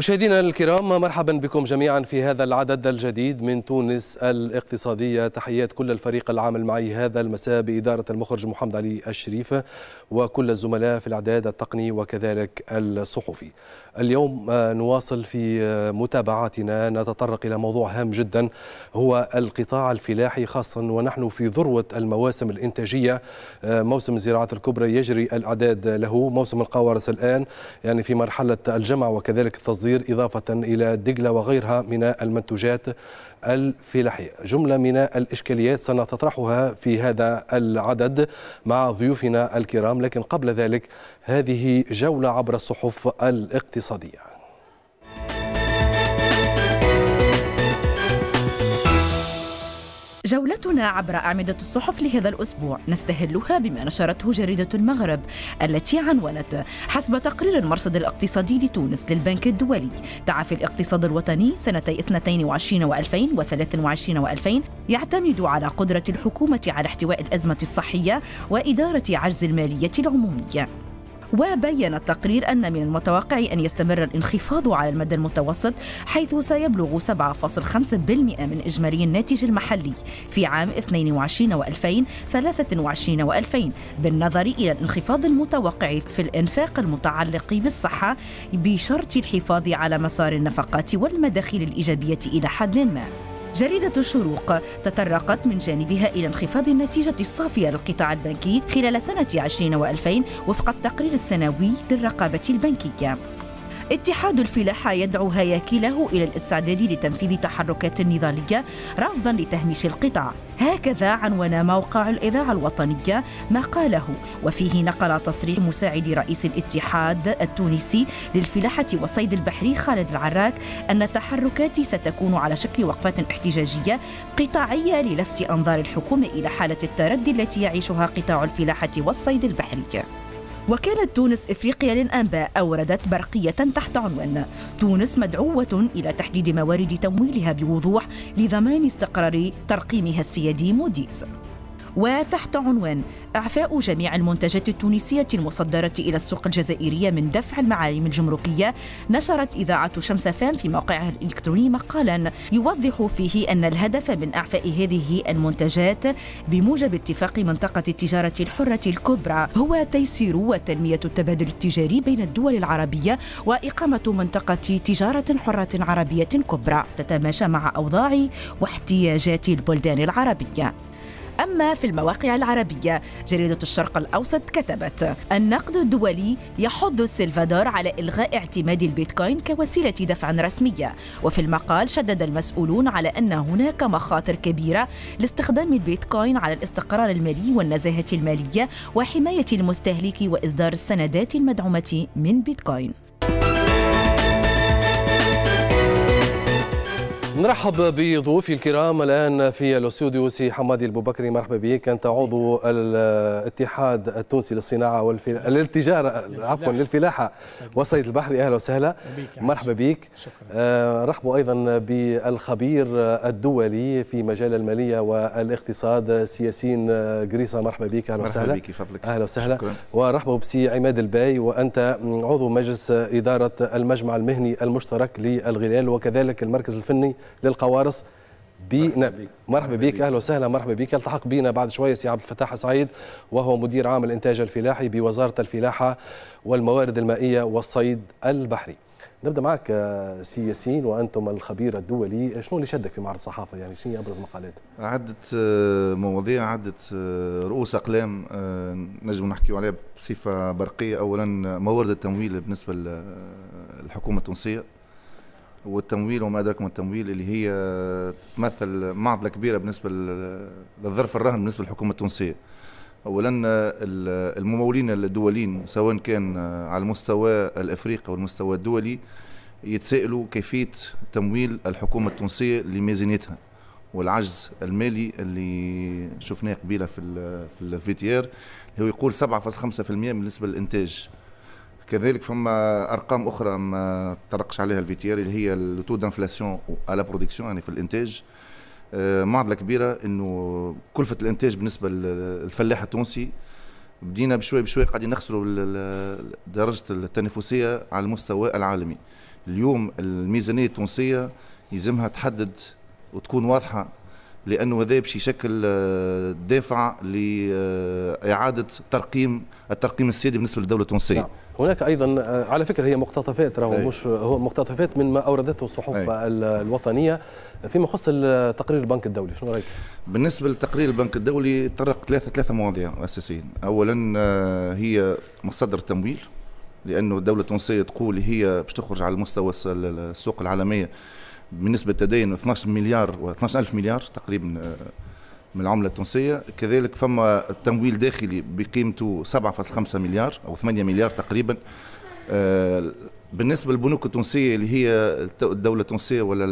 مشاهدينا الكرام مرحبا بكم جميعا في هذا العدد الجديد من تونس الاقتصادية تحيات كل الفريق العامل معي هذا المساء بإدارة المخرج محمد علي الشريف وكل الزملاء في الإعداد التقني وكذلك الصحفي اليوم نواصل في متابعاتنا نتطرق إلى موضوع هام جدا هو القطاع الفلاحي خاصة ونحن في ذروة المواسم الإنتاجية موسم الزراعات الكبرى يجري الإعداد له موسم القوارس الآن يعني في مرحلة الجمع وكذلك التصدير الخنزير إضافة إلى الدقلة وغيرها من المنتوجات الفلاحية جملة من الإشكاليات سنتطرحها في هذا العدد مع ضيوفنا الكرام لكن قبل ذلك هذه جولة عبر الصحف الاقتصادية جولتنا عبر أعمدة الصحف لهذا الأسبوع نستهلها بما نشرته جريدة المغرب التي عنونت حسب تقرير المرصد الاقتصادي لتونس للبنك الدولي تعافي الاقتصاد الوطني سنتي 22 و2023 و2023 يعتمد على قدرة الحكومة على احتواء الأزمة الصحية وإدارة عجز المالية العمومية وبين التقرير أن من المتوقع أن يستمر الانخفاض على المدى المتوسط حيث سيبلغ 7.5% من إجمالي الناتج المحلي في عام 22 و 2023 و بالنظر إلى الانخفاض المتوقع في الإنفاق المتعلق بالصحة بشرط الحفاظ على مسار النفقات والمداخيل الإيجابية إلى حد ما جريدة الشروق تطرقت من جانبها إلى انخفاض النتيجة الصافية للقطاع البنكي خلال سنة 2020 وفق التقرير السنوي للرقابة البنكية اتحاد الفلاحة يدعو هياكله إلى الاستعداد لتنفيذ تحركات نضالية رفضا لتهميش القطاع هكذا عنون موقع الإذاعة الوطنية ما قاله وفيه نقل تصريح مساعد رئيس الاتحاد التونسي للفلاحة والصيد البحري خالد العراك أن التحركات ستكون على شكل وقفات احتجاجية قطاعية للفت أنظار الحكومة إلى حالة التردي التي يعيشها قطاع الفلاحة والصيد البحري وكانت تونس إفريقيا للأنباء أوردت برقية تحت عنوان تونس مدعوة إلى تحديد موارد تمويلها بوضوح لضمان استقرار ترقيمها السيادي موديس وتحت عنوان إعفاء جميع المنتجات التونسية المصدرة إلى السوق الجزائرية من دفع المعالم الجمركية نشرت إذاعة شمس فام في موقعها الإلكتروني مقالا يوضح فيه أن الهدف من إعفاء هذه المنتجات بموجب اتفاق منطقة التجارة الحرة الكبرى هو تيسير وتنمية التبادل التجاري بين الدول العربية وإقامة منطقة تجارة حرة عربية كبرى تتماشى مع أوضاع واحتياجات البلدان العربية أما في المواقع العربية جريدة الشرق الأوسط كتبت النقد الدولي يحض السلفادور على إلغاء اعتماد البيتكوين كوسيلة دفع رسمية وفي المقال شدد المسؤولون على أن هناك مخاطر كبيرة لاستخدام البيتكوين على الاستقرار المالي والنزاهة المالية وحماية المستهلك وإصدار السندات المدعومة من بيتكوين نرحب بضيوفي الكرام الان في الاستوديو سي حمادي البوبكري مرحبا بك انت عضو الاتحاد التونسي للصناعه والتجاره للتجاره عفوا للفلاحه والصيد البحري اهلا وسهلا مرحبا بك آه، رحبوا ايضا بالخبير الدولي في مجال الماليه والاقتصاد سياسين قريصه آه، مرحبا بك اهلا وسهلا بك فضلك اهلا وسهلا ورحبوا بسي عماد الباي وانت عضو مجلس اداره المجمع المهني المشترك للغلال وكذلك المركز الفني للقوارص بنا مرحبا بك, اهلا وسهلا مرحبا بك التحق بنا بعد شويه سي عبد الفتاح سعيد وهو مدير عام الانتاج الفلاحي بوزاره الفلاحه والموارد المائيه والصيد البحري نبدا معك آه، سي ياسين وانتم الخبير الدولي شنو اللي شدك في معرض الصحافه يعني شنو ابرز مقالات عده آه، مواضيع عده آه، رؤوس اقلام نجم نحكيو عليها بصفه برقيه اولا موارد التمويل بالنسبه للحكومه التونسيه والتمويل وما ادراك ما التمويل اللي هي تمثل معضله كبيره بالنسبه للظرف الرهن بالنسبه للحكومه التونسيه. اولا الممولين الدوليين سواء كان على المستوى الافريقي او المستوى الدولي يتسائلوا كيفيه تمويل الحكومه التونسيه لميزانيتها والعجز المالي اللي شفناه قبيله في في الفي تي ار هو يقول 7.5% بالنسبه للانتاج كذلك فما ارقام اخرى ما طرقش عليها الفيتير اللي هي التو دانفلاسيون على برودكسيون يعني في الانتاج آه، معضله كبيره انه كلفه الانتاج بالنسبه للفلاح التونسي بدينا بشوي بشوي قاعدين نخسروا درجه التنافسيه على المستوى العالمي اليوم الميزانيه التونسيه يلزمها تحدد وتكون واضحه لانه هذا باش يشكل آه، دافع لاعاده آه، ترقيم الترقيم السيادي بالنسبه للدوله التونسيه نعم. هناك ايضا آه، على فكره هي مقتطفات راهو مش هو مقتطفات من ما اوردته الصحف أي. الوطنيه فيما يخص تقرير البنك الدولي شنو رايك؟ بالنسبه لتقرير البنك الدولي طرق ثلاثه ثلاثه مواضيع اساسيين، اولا آه، هي مصدر التمويل لانه الدوله التونسيه تقول هي باش تخرج على مستوى السوق العالميه بنسبه تدين 12 مليار و 12 الف مليار تقريبا آه، من العملة التونسية كذلك فما تمويل داخلي بقيمته 7.5 مليار أو 8 مليار تقريبا آه، بالنسبة للبنوك التونسية اللي هي الدولة التونسية ولا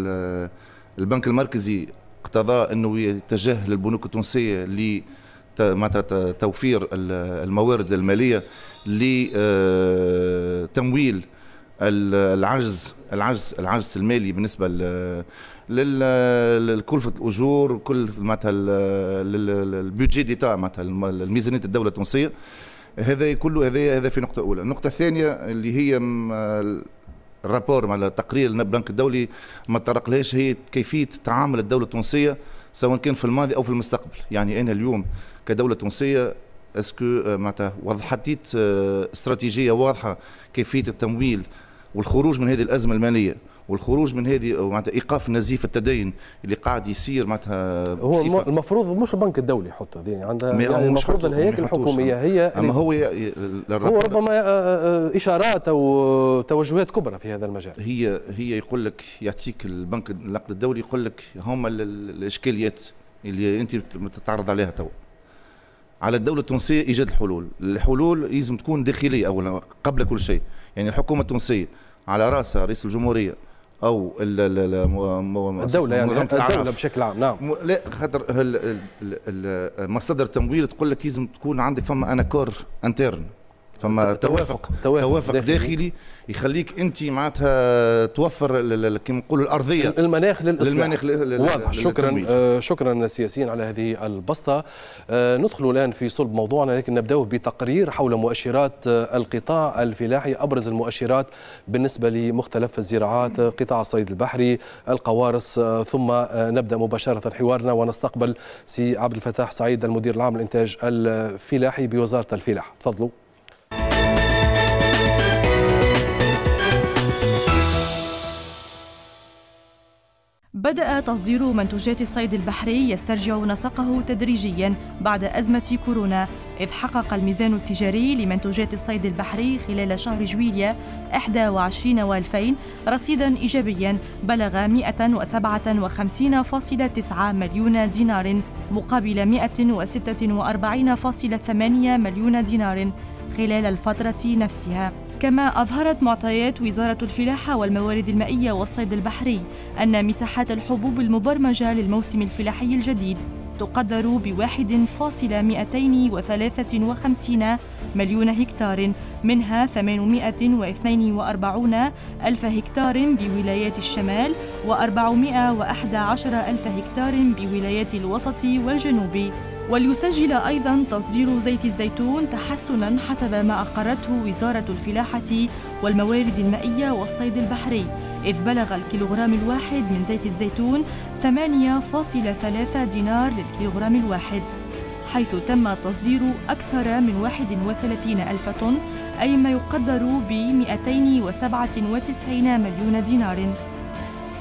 البنك المركزي اقتضى أنه يتجه للبنوك التونسية ل توفير الموارد المالية لتمويل آه، العجز العجز العجز المالي بالنسبة لكلفه الاجور وكل معناتها البودجي ديتا معناتها الميزانيه الدوله التونسيه هذا كله هذا هذا في نقطه اولى النقطه الثانيه اللي هي الرابور مع التقرير البنك الدولي ما تطرقلهاش هي كيفيه تعامل الدوله التونسيه سواء كان في الماضي او في المستقبل يعني انا اليوم كدوله تونسيه اسكو آه، معناتها وضحت آه، استراتيجيه واضحه كيفيه التمويل والخروج من هذه الازمه الماليه والخروج من هذه معناتها ايقاف نزيف التدين اللي قاعد يصير معناتها هو المفروض مش البنك الدولي يحط هذه يعني عندها يعني المفروض الهياكل الحكوميه هي اما هو هو ربما آه، آه، اشارات او توجهات كبرى في هذا المجال هي هي يقول لك يعطيك البنك النقد الدولي يقول لك هما الاشكاليات اللي انت بتتعرض عليها توا على الدوله التونسيه ايجاد الحلول الحلول لازم تكون داخليه اولا قبل كل شيء يعني الحكومه التونسيه على راسها رئيس الجمهوريه او الدوله يعني الدوله بشكل عام نعم لا خاطر مصادر التمويل تقول لك لازم تكون عندك فما انا كور انترن فما توافق توافق, توافق داخلي, داخلي يخليك انت معناتها توفر كما نقولوا الارضيه المناخ للاصلاح للمناخ واضح شكرا آه شكرا سياسيا على هذه البسطه آه ندخل الان في صلب موضوعنا لكن نبداه بتقرير حول مؤشرات آه القطاع الفلاحي ابرز المؤشرات بالنسبه لمختلف الزراعات آه، قطاع الصيد البحري القوارص آه، ثم آه، نبدا مباشره حوارنا ونستقبل سي عبد الفتاح سعيد المدير العام للانتاج الفلاحي بوزاره الفلاح تفضلوا بدأ تصدير منتوجات الصيد البحري يسترجع نسقه تدريجيا بعد أزمة كورونا إذ حقق الميزان التجاري لمنتوجات الصيد البحري خلال شهر جويليا 21 و2000 رصيدا إيجابيا بلغ 157.9 مليون دينار مقابل 146.8 مليون دينار خلال الفترة نفسها كما أظهرت معطيات وزارة الفلاحة والموارد المائية والصيد البحري أن مساحات الحبوب المبرمجة للموسم الفلاحي الجديد تقدر ب 1.253 مليون هكتار منها 842 ألف هكتار بولايات الشمال و 411 ألف هكتار بولايات الوسط والجنوب وليسجل أيضا تصدير زيت الزيتون تحسنا حسب ما أقرته وزارة الفلاحة والموارد المائية والصيد البحري إذ بلغ الكيلوغرام الواحد من زيت الزيتون 8.3 دينار للكيلوغرام الواحد حيث تم تصدير أكثر من 31 ألف طن أي ما يقدر ب 297 مليون دينار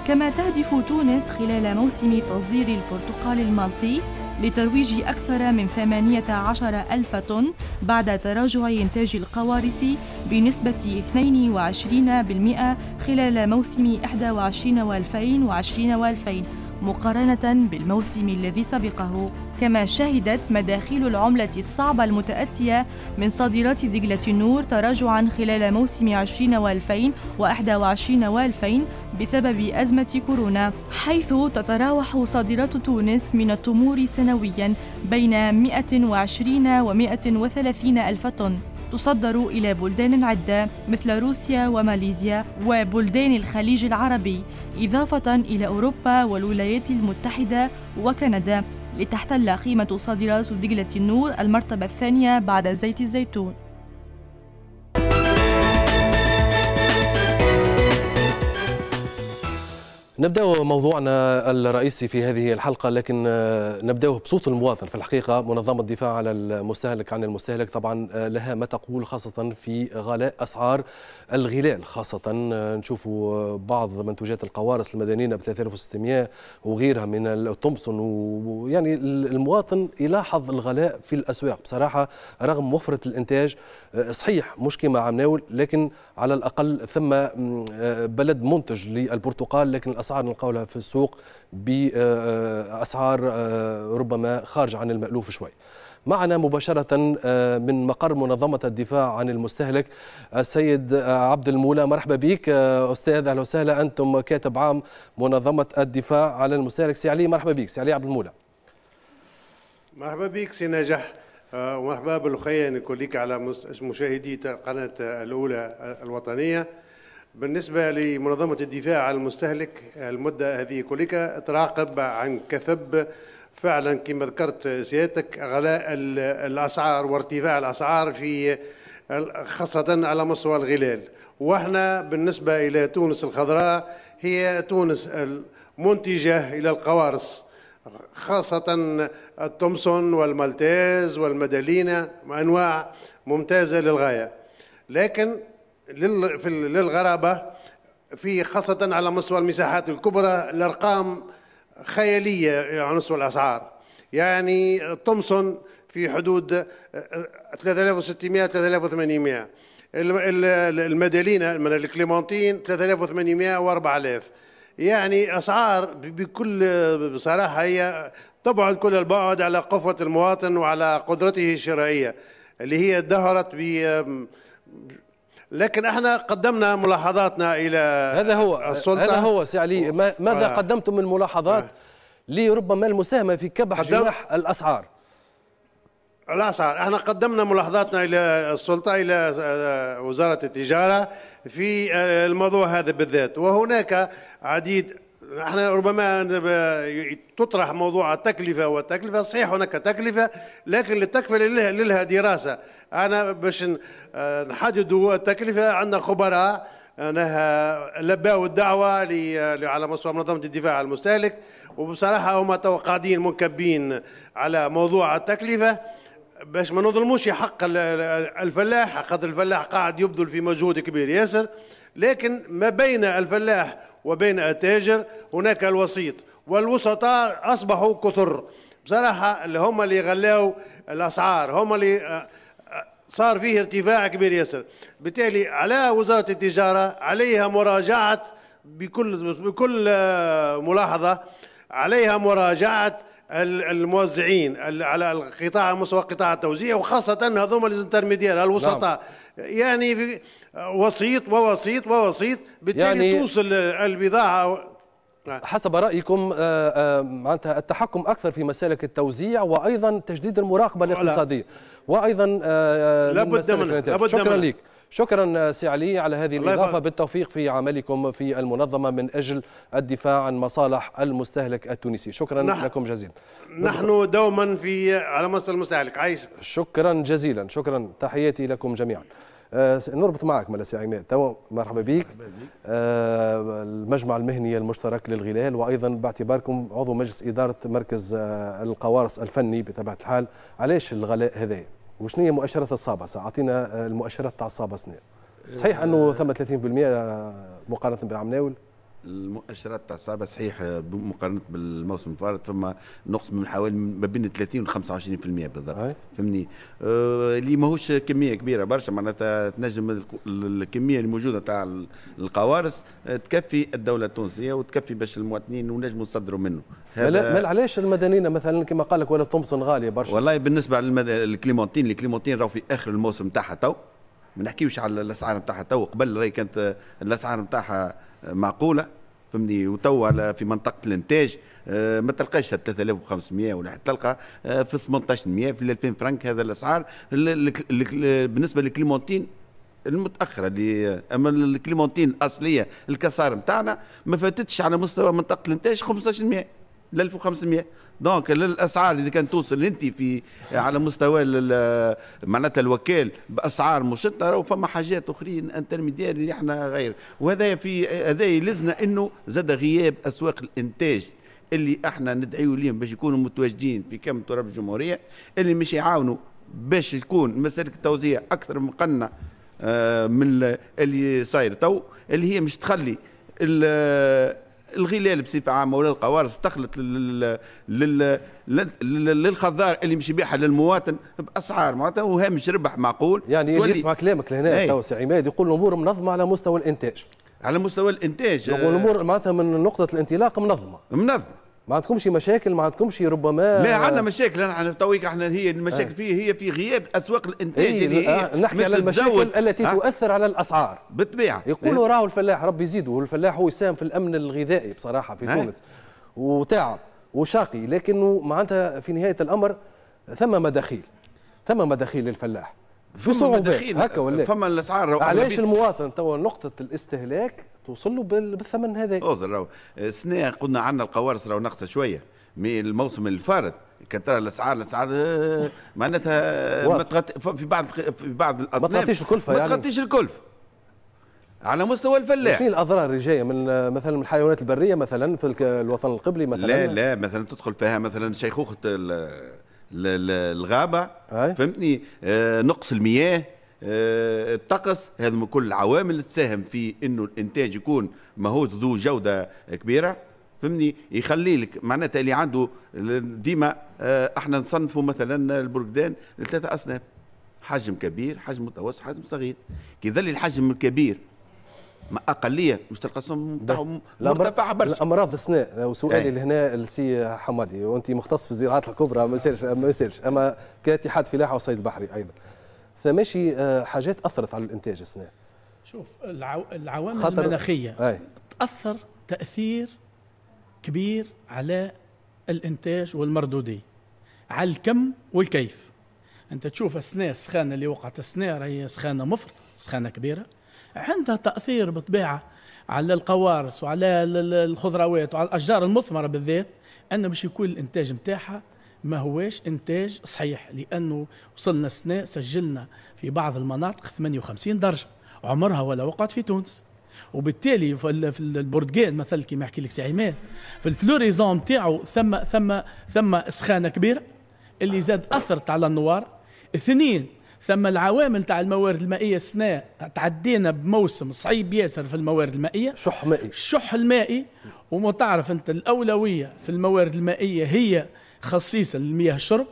كما تهدف تونس خلال موسم تصدير البرتقال المالطي لترويج أكثر من 18 ألف طن بعد تراجع إنتاج القوارص بنسبة 22% خلال موسم 21 و 2020 و 2020 مقارنة بالموسم الذي سبقه كما شهدت مداخيل العملة الصعبة المتأتية من صادرات دجلة النور تراجعا خلال موسم 20 و2021 و2000 بسبب أزمة كورونا حيث تتراوح صادرات تونس من التمور سنويا بين 120 و 130 ألف طن تصدر إلى بلدان عدة مثل روسيا وماليزيا وبلدان الخليج العربي إضافة إلى أوروبا والولايات المتحدة وكندا لتحتل قيمة صادرات دجلة النور المرتبة الثانية بعد زيت الزيتون نبدأ موضوعنا الرئيسي في هذه الحلقة لكن آه، نبداه بصوت المواطن في الحقيقة منظمة الدفاع على المستهلك عن المستهلك طبعا آه، لها ما تقول خاصة في غلاء أسعار الغلال خاصة آه، نشوف بعض منتوجات القوارص المدنية ب 3600 وغيرها من التومسون ويعني المواطن يلاحظ الغلاء في الأسواق بصراحة رغم وفرة الإنتاج صحيح مش كما عم ناول لكن على الأقل ثم آه، بلد منتج للبرتقال لكن الأسعار نلقاولها في السوق بأسعار آه، آه، ربما خارج عن المألوف شوي معنا مباشرة من مقر منظمة الدفاع عن المستهلك السيد عبد المولى مرحبا بك أستاذ أهلا وسهلا أنتم كاتب عام منظمة الدفاع عن المستهلك سي علي مرحبا بك سي علي عبد المولى مرحبا بك سي نجح آه، ومرحبا بالاخويا نيكوليك على مشاهدي قناه آه، الاولى آه، الوطنيه بالنسبه لمنظمه الدفاع عن المستهلك المده هذه كلها تراقب عن كثب فعلا كما ذكرت سيادتك غلاء الاسعار وارتفاع الاسعار في خاصه على مستوى الغلال واحنا بالنسبه الى تونس الخضراء هي تونس المنتجه الى القوارص خاصه التومسون والمالتيز والمدالينا أنواع ممتازة للغاية لكن للغرابة في خاصة على مستوى المساحات الكبرى الأرقام خيالية على مستوى الأسعار يعني التومسون في حدود 3600 3800 المدالينا من الكليمونتين 3800 و4000 يعني اسعار بكل آه، بصراحه هي طبعا كل البعد على قفوة المواطن وعلى قدرته الشرائية اللي هي دهرت ب لكن احنا قدمنا ملاحظاتنا الى هذا هو السلطة هذا هو سي علي ماذا آه قدمتم من ملاحظات آه. لربما المساهمه في كبح جناح الاسعار الاسعار احنا قدمنا ملاحظاتنا الى السلطه الى آه، وزاره التجاره في آه، الموضوع هذا بالذات وهناك عديد احنا ربما تطرح موضوع التكلفه والتكلفه صحيح هناك تكلفه لكن للتكلفه لها دراسه انا باش نحددوا التكلفه عندنا خبراء انها لباو الدعوه على مستوى منظمه الدفاع عن المستهلك وبصراحه هما تو قاعدين منكبين على موضوع التكلفه باش ما نظلموش حق الفلاح خاطر الفلاح قاعد يبذل في مجهود كبير ياسر لكن ما بين الفلاح وبين التاجر هناك الوسيط والوسطاء أصبحوا كثر بصراحة اللي هم اللي غلاو الأسعار هم اللي آه، آه، صار فيه ارتفاع كبير ياسر بالتالي على وزارة التجارة عليها مراجعة بكل بكل آه، ملاحظة عليها مراجعة الموزعين على القطاع مستوى قطاع التوزيع وخاصة هذوما الانترميديال نعم. الوسطاء نعم. يعني في وسيط ووسيط ووسيط بالتالي يعني توصل البضاعه حسب رايكم آه، آه، معناتها التحكم اكثر في مسالك التوزيع وايضا تجديد المراقبه الاقتصاديه وايضا آه، لابد من لابد شكرا منها. لك شكرا سي علي على هذه الإضافة بالتوفيق في عملكم في المنظمة من أجل الدفاع عن مصالح المستهلك التونسي شكرا نح... لكم جزيلا نحن دوما في على مستوى المستهلك عايش شكرا جزيلا شكرا تحياتي لكم جميعا آه نربط معك ملا سي عماد تو مرحبا بك آه المجمع المهني المشترك للغلال وايضا باعتباركم عضو مجلس اداره مركز آه القوارص الفني بطبيعه الحال علاش الغلاء هذا وشنو هي مؤشرات الصابه اعطينا آه، المؤشرات تاع الصابه صحيح انه ثم 30% آه، مقارنه بالعام ناول المؤشرات تاع الصعبه صحيح آه، مقارنه بالموسم الفارط فما نقص من حوالي ما بين 30 و 25% بالضبط فهمني آه اللي ماهوش كميه كبيره برشا معناتها تنجم الكميه الموجوده تاع القوارص آه، تكفي الدوله التونسيه وتكفي باش المواطنين ونجموا يصدروا منه هذا علاش المدنيين مثلا كما قال لك ولا تومسون غاليه برشا والله بالنسبه للكليمونتين الكليمونتين راهو في اخر الموسم تاعها تو ما نحكيوش على الاسعار نتاعها تو قبل راهي كانت الاسعار نتاعها معقوله فهمني وتوا في منطقه الانتاج آه، ما تلقاش 3500 ولا تلقى آه، في 1800 في 2000 فرنك هذا الاسعار بالنسبه للكليمونتين المتاخره اللي اما الكليمونتين الاصليه الكسار نتاعنا ما فاتتش على مستوى منطقه الانتاج 1500 ل 1500 دونك الاسعار اللي كانت توصل انت في على مستوى معناتها الوكال باسعار مشطه راهو فما حاجات اخرين انترميديار اللي احنا غير وهذا في هذا يلزنا انه زاد غياب اسواق الانتاج اللي احنا ندعيو ليهم باش يكونوا متواجدين في كم تراب الجمهوريه اللي مش يعاونوا باش تكون مسالك التوزيع اكثر مقنه آه، من اللي صاير تو اللي هي مش تخلي الغلال بصفه عامه ولا القوارص استخلت للخضار اللي مش يبيعها للمواطن باسعار معناتها وهامش ربح معقول يعني اللي يسمع كلامك لهنا إيه. تو سي عماد يقول الامور منظمه على مستوى الانتاج على مستوى الانتاج آه، الامور معناتها من نقطه الانطلاق منظمه منظمه ما عندكمش مشاكل ما عندكمش ربما لا عندنا مشاكل انا تويك احنا هي المشاكل آه. فيه هي في غياب اسواق الانتاج إيه، اللي هي آه، نحكي على المشاكل التي أه؟ تؤثر على الاسعار بالطبيعه يقولوا راهو الفلاح ربي يزيده الفلاح هو يساهم في الامن الغذائي بصراحه في تونس وتعب وشاقي لكنه معناتها في نهايه الامر ثم مداخيل ثم مداخيل للفلاح بصعوبه هكا ولا فما إيه؟ الاسعار علاش المواطن توا نقطه الاستهلاك توصل له بالثمن هذا اوزر راهو السنه قلنا عندنا القوارص راهو ناقصه شويه من الموسم اللي فات كان ترى الاسعار الاسعار آه، معناتها ما تغطي في بعض في بعض الاصناف ما تغطيش الكلفه ما يعني. تغطيش الكلفه على مستوى الفلاح شنو الاضرار اللي جايه من آه، مثلا من الحيوانات البريه مثلا في الوطن القبلي مثلا لا لا مثلا تدخل فيها مثلا شيخوخه الغابه فهمتني آه، نقص المياه آه، الطقس هذا من كل العوامل تساهم في انه الانتاج يكون ماهوش ذو جوده كبيره فهمني يخلي لك معناتها اللي عنده ديما آه، احنا نصنفوا مثلا البرقدان لثلاثه اصناف حجم كبير حجم متوسط حجم صغير كي يظل الحجم الكبير ما اقليه مش تلقصهم مرتفعه برشا الامراض السناء وسؤالي إيه. لهنا السي حمادي وانت مختص في الزراعات الكبرى ما يسالش ما يسالش اما كاتحاد فلاحه وصيد بحري ايضا فماشي آه، حاجات اثرت على الانتاج السنه شوف العو... العوامل خطر... المناخيه أي. تاثر تاثير كبير على الانتاج والمردوديه على الكم والكيف انت تشوف السنه السخانه اللي وقعت السنه راهي سخانه مفرط سخانه كبيره عندها تاثير بطبيعه على القوارص وعلى الخضروات وعلى الاشجار المثمره بالذات انه باش يكون الانتاج نتاعها ما هوش انتاج صحيح لانه وصلنا السنه سجلنا في بعض المناطق 58 درجه عمرها ولا وقعت في تونس وبالتالي في البرتغال مثلا كيما يحكي لك سي عماد في الفلوريزون نتاعو ثم ثم ثم سخانه كبيره اللي زاد اثرت على النوار اثنين ثم العوامل تاع الموارد المائيه السنه تعدينا بموسم صعيب ياسر في الموارد المائيه شح مائي الشح المائي وما تعرف انت الاولويه في الموارد المائيه هي خصيصا للمياه الشرب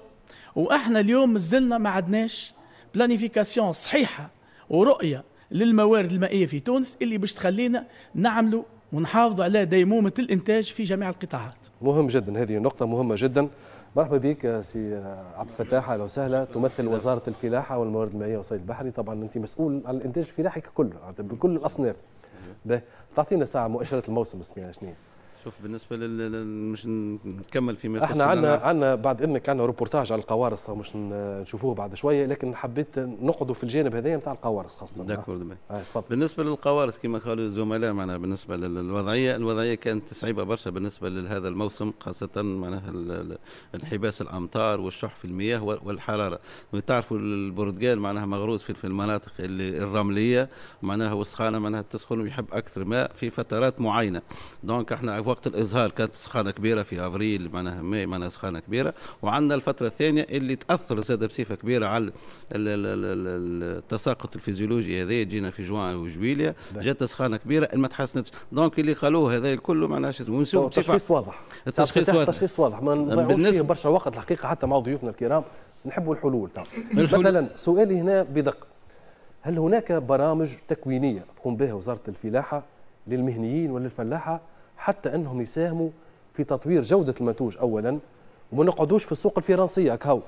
واحنا اليوم مازلنا ما عدناش بلانيفيكاسيون صحيحه ورؤيه للموارد المائيه في تونس اللي باش تخلينا نعملوا ونحافظوا على ديمومه الانتاج في جميع القطاعات. مهم جدا هذه نقطه مهمه جدا. مرحبا بك سي عبد الفتاح اهلا وسهلا تمثل وزاره الفلاحه والموارد المائيه والصيد البحري طبعا انت مسؤول عن الانتاج الفلاحي ككل بكل الاصناف. تعطينا ساعه مؤشرات الموسم السنه شنو شوف بالنسبه لل مش نكمل فيما احنا عندنا عندنا بعد اذنك عندنا روبورتاج على القوارص مش نشوفوه بعد شويه لكن حبيت نقعدوا في الجانب هذايا نتاع القوارص خاصه داكورد آه بالنسبه للقوارص كما قالوا الزملاء معنا بالنسبه للوضعيه الوضعيه كانت صعيبه برشا بالنسبه لهذا الموسم خاصه معناها انحباس الامطار والشح في المياه والحراره وتعرفوا البرتقال معناها مغروس في المناطق اللي الرمليه معناها والسخانه معناها تسخن ويحب اكثر ماء في فترات معينه دونك احنا وقت الازهار كانت سخانه كبيره في افريل معناها ماي معناها سخانه كبيره وعندنا الفتره الثانيه اللي تاثر زاد بصفه كبيره على التساقط الفيزيولوجي هذا جينا في جوان وجويليا نعم. جات سخانه كبيره ما تحسنتش دونك اللي قالوه هذا الكل معناها شو اسمه التشخيص واضح التشخيص واضح التشخيص واضح ما نضيعوش برشا وقت الحقيقه حتى مع ضيوفنا الكرام نحبوا الحلول مثلا سؤالي هنا بدقه هل هناك برامج تكوينيه تقوم بها وزاره الفلاحه للمهنيين وللفلاحه حتى انهم يساهموا في تطوير جوده المنتوج اولا وما نقعدوش في السوق الفرنسيه كهو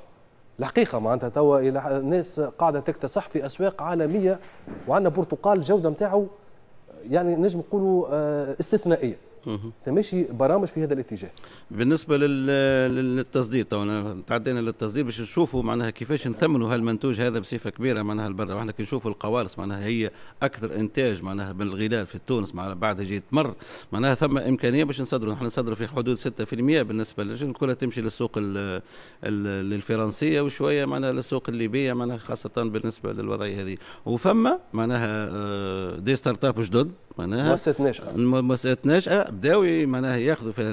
الحقيقه معناتها توا الناس قاعده تكتسح في اسواق عالميه وعندنا برتقال الجوده نتاعو يعني نجم نقولوا آه، استثنائيه فماشي برامج في هذا الاتجاه بالنسبه للتصدير تونا تعدينا للتصدير باش نشوفوا معناها كيفاش نثمنوا هالمنتوج هذا بصفه كبيره معناها البرة واحنا كي نشوفوا القوارص معناها هي اكثر انتاج معناها بالغلال في تونس معناها بعد جيت تمر معناها ثم امكانيه باش نصدروا نحن نصدروا في حدود 6% بالنسبه كلها تمشي للسوق ال ال الفرنسيه وشويه معناها للسوق الليبيه معناها خاصه بالنسبه للوضعيه هذه وفما معناها دي ستارت اب جدد معناها مؤسسات ناشئه مؤسسات ناشئه آه، بداوا معناها ياخذوا في هذا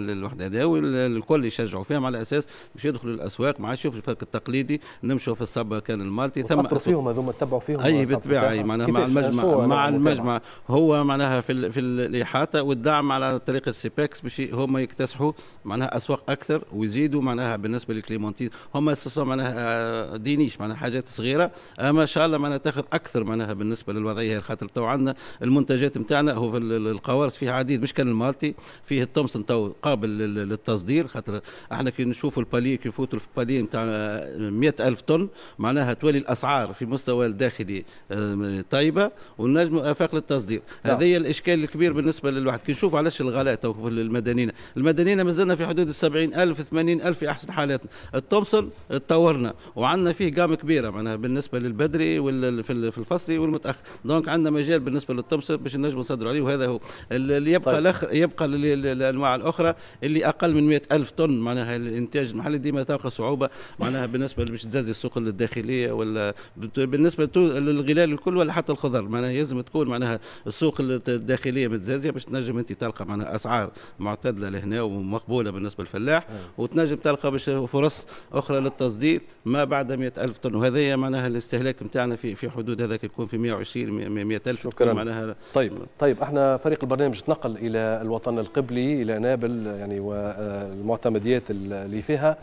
الكل يشجعوا فيهم على اساس باش يدخلوا الاسواق ما عادش يشوفوا الفرق التقليدي نمشوا في الصبا كان المالتي ثم فيهم هذوما تبعوا فيهم اي بالطبيعه معناها مع المجمع مع المجمع هو معناها في في الاحاطه والدعم على طريق السيباكس باش هما يكتسحوا معناها اسواق اكثر ويزيدوا معناها بالنسبه لكليمونتين هما معناها آه، دينيش معناها حاجات صغيره اما آه، ان شاء الله معناها تاخذ اكثر معناها بالنسبه للوضعيه خاطر تو عندنا المنتجات نتاعنا هو في القوارص فيه عديد مش كان المالتي فيه التومسون تو قابل للتصدير خاطر احنا كي نشوفوا البالي كي يفوتوا البالي نتاع 100000 طن معناها تولي الاسعار في مستوى الداخلي آه، طيبه ونجموا افاق للتصدير نعم. هذه الاشكال الكبير بالنسبه للواحد كي نشوف علاش الغلاء تو في المدنيين المدنيين مازلنا في حدود ال 70000 80000 في احسن حالاتنا التومسون تطورنا وعندنا فيه قام كبيره معناها بالنسبه للبدري في الفصلي والمتاخر دونك عندنا مجال بالنسبه للتومسون باش نجموا نصدروا يقدروا عليه وهذا هو اللي يبقى طيب. الأخر يبقى الانواع الاخرى اللي اقل من 100 الف طن معناها الانتاج المحلي ديما تلقى صعوبه معناها بالنسبه باش تزازي السوق الداخليه ولا بالنسبه للغلال الكل ولا حتى الخضر معناها يلزم تكون معناها السوق الداخليه متزازيه باش تنجم انت تلقى معناها اسعار معتدله لهنا ومقبوله بالنسبه للفلاح آه. وتنجم تلقى باش فرص اخرى للتصدير ما بعد 100 الف طن وهذا معناها الاستهلاك نتاعنا في في حدود هذاك يكون في 120 100 الف شكرا معناها طيب طيب احنا فريق البرنامج تنقل الى الوطن القبلي الى نابل يعني والمعتمديات اللي فيها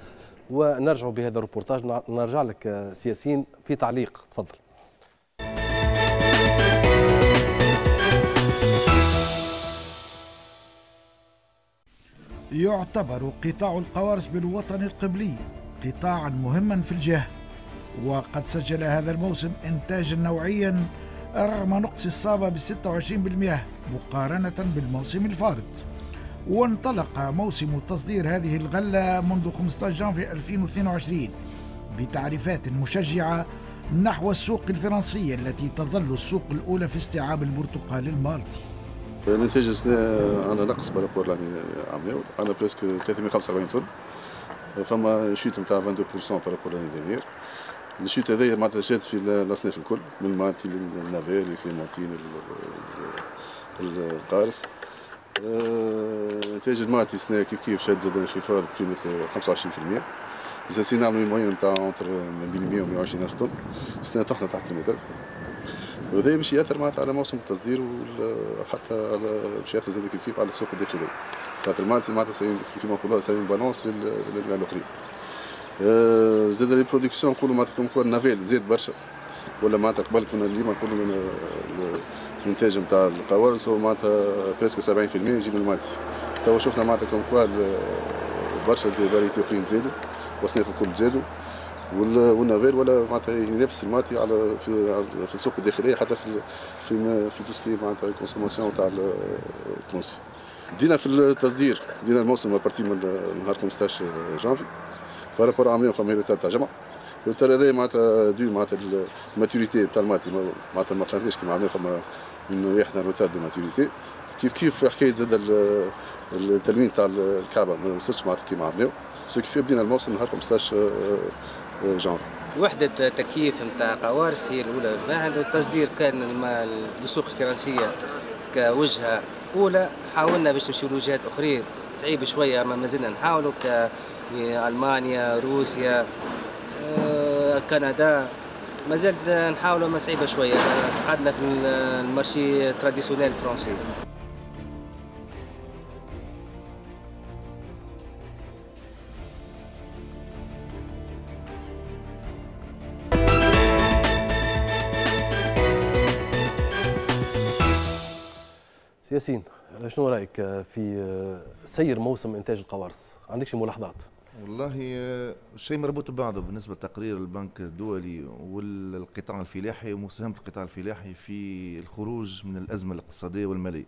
ونرجع بهذا الروبورتاج نرجع لك سياسيين في تعليق تفضل يعتبر قطاع القوارص بالوطن القبلي قطاعا مهما في الجهه وقد سجل هذا الموسم انتاجا نوعيا رغم نقص الصابة ب 26% مقارنة بالموسم الفارط وانطلق موسم تصدير هذه الغلة منذ 15 جانفي 2022 بتعريفات مشجعة نحو السوق الفرنسية التي تظل السوق الأولى في استيعاب البرتقال المالطي الانتاج السنة أنا نقص بارابور لعام ياول أنا بريسك 345 طن فما شيت نتاع 22% بارابور لاني دينير الشيت هذايا معناتها شاد في الاصناف الكل من مارتي للنافير للكليمونتين القارص انتاج المارتي السنه كيف كيف شاد زاد انخفاض بقيمه 25% سينا عملوا موين نتاع اونتر ما بين 100 و 120 الف طن السنه تحنا تحت 100 الف وهذا باش ياثر معناتها على موسم التصدير وحتى على باش ياثر زاد كيف كيف على السوق الداخلي خاطر معناتها معناتها كيما نقولوها سايم بالونس للاخرين آه، زاد لي برودكسيون نقولوا معناتها كون نافيل زاد برشا ولا معناتها قبل كنا اليوم نقولوا من الانتاج نتاع القوارص هو معناتها بريسك 70% يجي من المالتي توا شفنا معناتها كوم كوال آه، برشا فاريتي اخرين زادوا وصناف الكل زادوا والنافيل ولا معناتها ينافس المالتي على في في السوق الداخليه حتى في في في توسكي معناتها الكونسوماسيون تاع التونسي بدينا في التصدير بدينا الموسم بارتي من نهار 15 جانفي بارابور عامين فما هيرو تاع جمع الوتر هذايا معناتها دو معناتها الماتوريتي تاع الماتي معناتها ما فهمتش كيما عاملين فما انه يحضر روتار دو ماتوريتي كيف كيف حكايه زاد التلوين تاع الكعبه ما وصلش معناتها كيما عملناو سو كيف بدينا الموسم نهار 15 جانفي وحدة تكييف نتاع قوارص هي الأولى بعد والتصدير كان السوق الفرنسية كوجهة أولى حاولنا باش نمشيو لوجهات أخرين صعيب شوية أما مازلنا نحاولوا ك المانيا روسيا آه، كندا ما زلت نحاولوا ما صعيبه شويه قعدنا في المارشي تراديسيونيل الفرنسي ياسين شنو رايك في سير موسم انتاج القوارص عندك شي ملاحظات والله آه، شيء مربوط ببعضه بالنسبه لتقرير البنك الدولي والقطاع الفلاحي ومساهمه القطاع الفلاحي في الخروج من الازمه الاقتصاديه والماليه.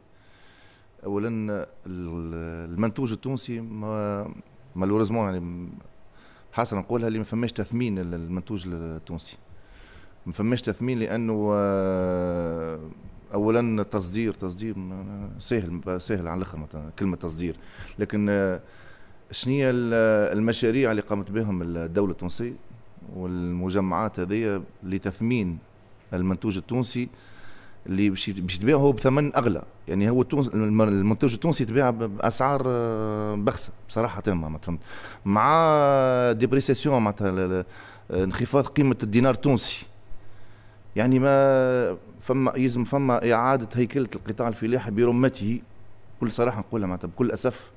اولا المنتوج التونسي ما مالوريزمون يعني حسنا نقولها اللي ما فماش تثمين المنتوج التونسي. ما فماش تثمين لانه آه، اولا تصدير تصدير سهل سهل على الاخر كلمه تصدير لكن آه، شنو هي المشاريع اللي قامت بهم الدوله التونسيه والمجمعات هذه لتثمين المنتوج التونسي اللي باش يتباع هو بثمن اغلى يعني هو التونس المنتوج التونسي يتباع باسعار آه، بخسه بصراحه تامه ما فهمت مع ديبريسيسيون معناتها انخفاض قيمه الدينار التونسي يعني ما فما يلزم فما اعاده هيكله القطاع الفلاحي برمته بكل صراحه نقولها معناتها بكل اسف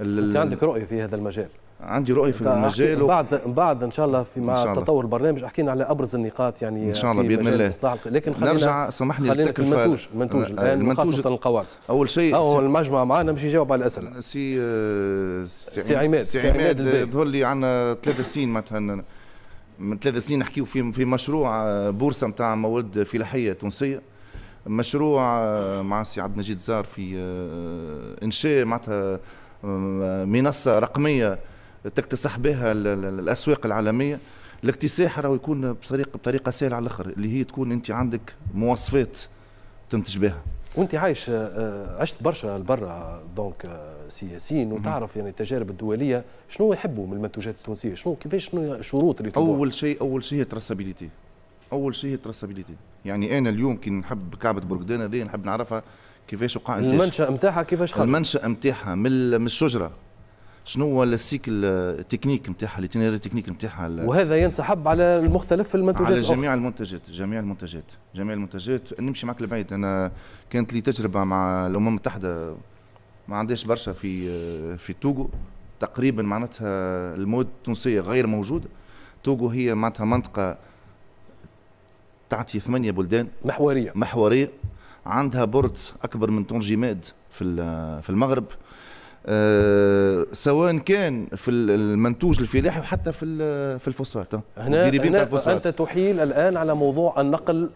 انت عندك رؤيه في هذا المجال عندي رؤيه في المجال بعد بعد ان شاء الله في مع الله. تطور البرنامج احكينا على ابرز النقاط يعني ان شاء الله باذن الله لكن خلينا نرجع سمح لي التكلفه المنتوج المنتوج آه، آه، الان المنتوج خاصه القوارص اول شيء أه، سي المجمع معنا مش يجاوب على الاسئله سي سي عماد سي عماد ظهر لي عندنا ثلاث سنين مثلا من ثلاث سنين نحكيو في في مشروع بورصه نتاع مواد فلاحيه تونسيه مشروع مع سي عبد المجيد زار في انشاء معناتها منصه رقميه تكتسح بها الاسواق العالميه الاكتساح راهو يكون بطريقه بطريقه سهله على الاخر اللي هي تكون انت عندك مواصفات تنتج بها وانت عايش آه، عشت برشا لبرا دونك آه، سياسيين وتعرف يعني التجارب الدوليه شنو يحبوا من المنتوجات التونسيه شنو كيفاش شنو الشروط اللي تبقى. اول شيء اول شيء هي تراسابيليتي اول شيء هي تراسابيليتي يعني انا اليوم كي نحب كعبه بركدان هذه نحب نعرفها كيفاش وقع انتاج المنشا نتاعها كيفاش خرج المنشا نتاعها من من الشجره شنو هو السيكل التكنيك نتاعها الاتينيري التكنيك نتاعها وهذا ينسحب على المختلف المنتجات على جميع المنتجات جميع المنتجات جميع المنتجات نمشي معك لبعيد انا كانت لي تجربه مع الامم المتحده ما عندهاش برشا في في توغو تقريبا معناتها المواد التونسيه غير موجوده توغو هي معناتها منطقه تعطي ثمانيه بلدان محوريه محوريه عندها بورت اكبر من طنجيماد في في المغرب أه سواء كان في المنتوج الفلاحي وحتى في في الفوسفات آه، هنا, هنا انت تحيل الان على موضوع النقل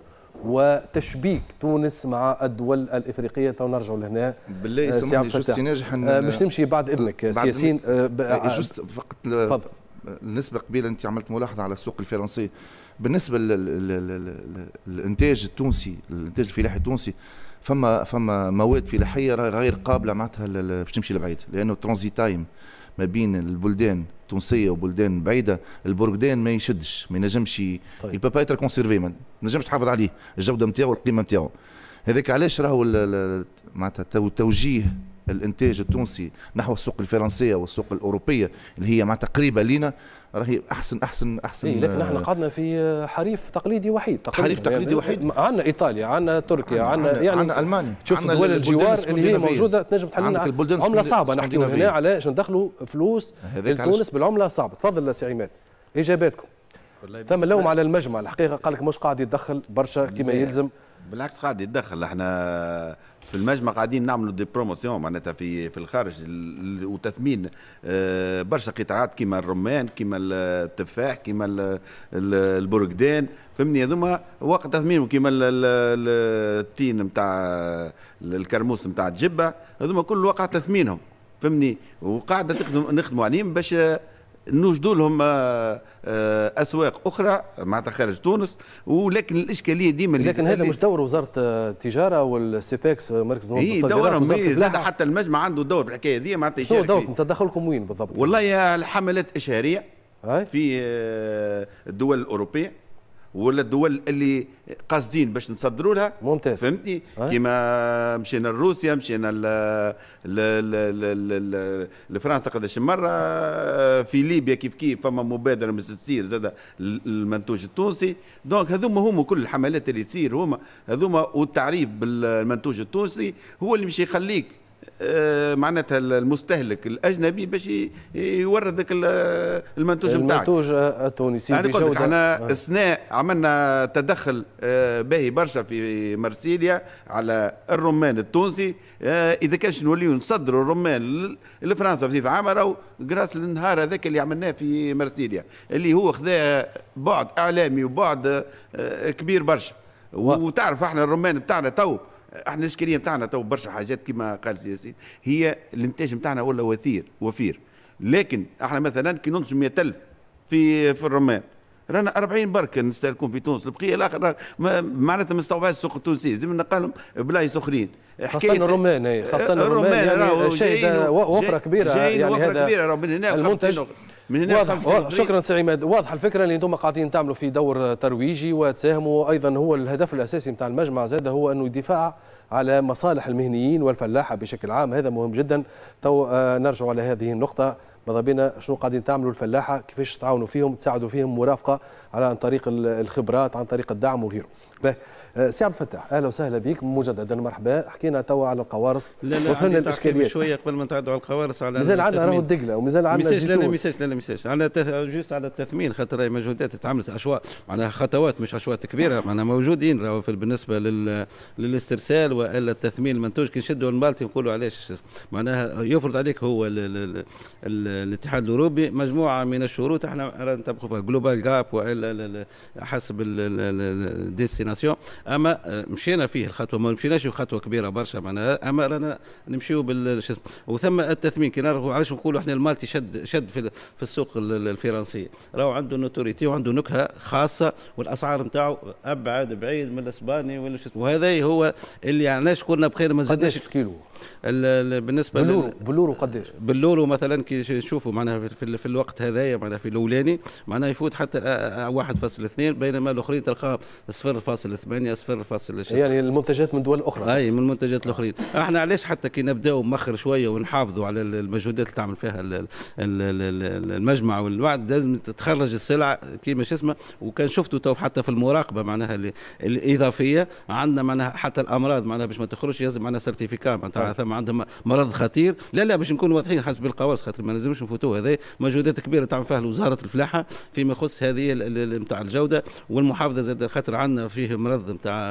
وتشبيك تونس مع الدول الافريقيه تو نرجع لهنا بالله آه، يسمحني جوست ناجح آه، مش تمشي بعد اذنك سياسين جوست فقط نسبه قبيله انت عملت ملاحظه على السوق الفرنسي بالنسبه للانتاج التونسي الانتاج الفلاحي التونسي فما فما مواد فلاحيه غير قابله معناتها باش تمشي لبعيد لانه الترانزيت تايم ما بين البلدان التونسيه وبلدان بعيده البرقدان ما يشدش ما ينجمش طيب. البابا يتر كونسيرفي ما نجمش تحافظ عليه الجوده نتاعو والقيمه نتاعو هذاك علاش راهو معناتها التوجيه الانتاج التونسي نحو السوق الفرنسيه والسوق الاوروبيه اللي هي مع تقريبا لينا راهي احسن احسن احسن إيه لكن احنا آه، قعدنا في حريف تقليدي وحيد تقليدي حريف يعني تقليدي وحيد عندنا ايطاليا عندنا تركيا عندنا يعني عندنا المانيا تشوف دول الجوار اللي هي موجوده تنجم تحل لنا عمله صعبه نحكيو هنا علاش ندخلوا فلوس لتونس بالعمله صعبه تفضل سي عماد اجاباتكم ثم اللوم على المجمع الحقيقه قال لك مش قاعد يتدخل برشا كما يلزم بالعكس قاعد يتدخل احنا في المجمع قاعدين نعملوا دي بروموسيون معناتها في في الخارج وتثمين آه، برشا قطاعات كيما الرمان كيما التفاح كيما البرقدان فهمني هذوما وقت تثمين كيما التين نتاع الكرموس نتاع الجبه هذوما كل وقت تثمينهم فهمني وقاعده نخدموا عليهم باش نوجدوا لهم آه، آه، اسواق اخرى معناتها خارج تونس ولكن الاشكاليه ديما لكن هذا مش دور وزاره التجاره والسيباكس آه، مركز اي دورهم زاد حتى المجمع عنده دور في الحكايه هذه معناتها شو دوركم تدخلكم وين بالضبط؟ والله الحملات اشهاريه في الدول الاوروبيه ولا الدول اللي قاصدين باش نصدروا لها ممتاز فهمتني أه؟ كيما مشينا لروسيا مشينا لفرنسا قداش مره أه، في ليبيا كيف كيف فما مبادره مش تصير زاد المنتوج التونسي دونك هذوما هما كل الحملات اللي تصير هما هذوما والتعريف بالمنتوج التونسي هو اللي مش يخليك آه، معناتها المستهلك الاجنبي باش يورد ذاك المنتوج نتاعك المنتوج التونسي آه، آه، يعني قلت لك احنا اثناء عملنا تدخل باهي برشا في مرسيليا على الرمان التونسي اذا كانش نوليو نصدروا الرمان لفرنسا بصفه عامه راهو جراس النهار هذاك اللي عملناه في مرسيليا اللي هو خذا بعد اعلامي وبعد كبير برشا وتعرف احنا الرمان بتاعنا تو احنا الاشكاليه نتاعنا تو برشا حاجات كما قال سي ياسين هي الانتاج نتاعنا ولا وثير وفير لكن احنا مثلا كي ننتج 100000 في في الرمان رانا 40 برك نستهلكون في تونس البقيه الاخر معناتها ما السوق التونسي لازم نقالهم بلايص اخرين خاصة الرمان إيه، خاصة الرمان الرومان يعني وفرة كبيرة يعني وفرة كبيرة من هنا المنتج من هنا واضح شكرا سي عماد واضحه الفكره اللي انتم قاعدين تعملوا في دور ترويجي وتساهموا ايضا هو الهدف الاساسي نتاع المجمع زاد هو انه الدفاع على مصالح المهنيين والفلاحه بشكل عام هذا مهم جدا تو آه، نرجع على هذه النقطه ماذا بينا شنو قاعدين تعملوا الفلاحه كيفاش تعاونوا فيهم تساعدوا فيهم مرافقه على عن طريق الخبرات عن طريق الدعم وغيره آه، سي عبد الفتاح اهلا وسهلا بك مجددا مرحبا حكينا توا على القوارص لا لا وفن الاشكاليات شويه قبل ما نتعدوا على القوارص على مازال عندنا راهو الدقله ومازال عندنا ميساج لا لا ميساج لا لا ميساج على جوست على التثمين خاطر مجهودات تعملت اشواط معناها خطوات مش اشواط كبيره معناها موجودين راهو بالنسبه لل... للاسترسال والا التثمين المنتوج كي نشدوا المالتي نقولوا علاش معناها يفرض عليك هو ال... ال... ال... الاتحاد الاوروبي مجموعه من الشروط احنا نطبقوا فيها جلوبال جاب والا حسب الديسيناسيون فاكسيناسيون اما آه، مشينا فيه الخطوه ما مشيناش خطوه كبيره برشا معناها اما رانا نمشيو بال وثم التثمين كي نعرفوا علاش نقولوا احنا المالتي شد شد في, في السوق الفرنسي راهو عنده نوتوريتي وعنده نكهه خاصه والاسعار نتاعو ابعد بعيد من الاسباني ولا وهذا هو اللي يعني علاش يعني قلنا بخير ما زدناش الكيلو بالنسبه بلورو بلورو قداش بلورو مثلا كي نشوفوا معناها في, في الوقت هذايا معناها في الاولاني معناها يفوت حتى 1.2 بينما الاخرين تلقاها 0.8 0.6 يعني المنتجات من دول اخرى اي من المنتجات الاخرين احنا علاش حتى كي نبداو مخر شويه ونحافظوا على المجهودات اللي تعمل فيها المجمع والوعد لازم تخرج السلعه كيما شو اسمه وكان شفتوا تو حتى في المراقبه معناها الاضافيه عندنا معناها حتى الامراض معناها باش ما تخرجش لازم معناها سيرتيفيكا معناها ساعه ثم عندهم مرض خطير لا لا باش نكون واضحين حسب القواس خاطر ما لازمش نفوتوه هذا مجهودات كبيره تعمل فيها وزاره الفلاحه فيما يخص هذه نتاع الجوده والمحافظه زاد خاطر عندنا فيه مرض نتاع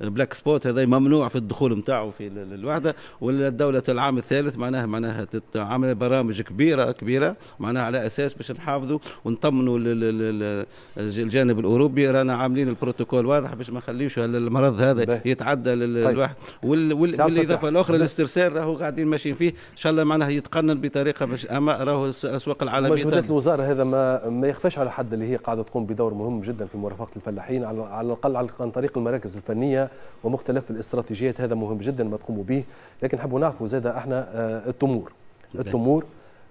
بلاك سبوت هذا ممنوع في الدخول نتاعو في الوحده والدوله العام الثالث معناها معناها عمل برامج كبيره كبيره معناها على اساس باش نحافظوا ونطمنوا الجانب الاوروبي رانا عاملين البروتوكول واضح باش ما نخليوش المرض هذا يتعدى للواحد طيب. وال بالاضافه الاخرى الاسترسال راهو قاعدين ماشيين فيه ان شاء الله معناها يتقنن بطريقه باش اما راهو الاسواق العالميه مجهودات الوزاره هذا ما ما يخفاش على حد اللي هي قاعده تقوم بدور مهم جدا في مرافقه الفلاحين على على الاقل عن طريق المراكز الفنيه ومختلف الاستراتيجيات هذا مهم جدا ما تقوموا به لكن حبوا نعرفوا زاد احنا آه، التمور التمور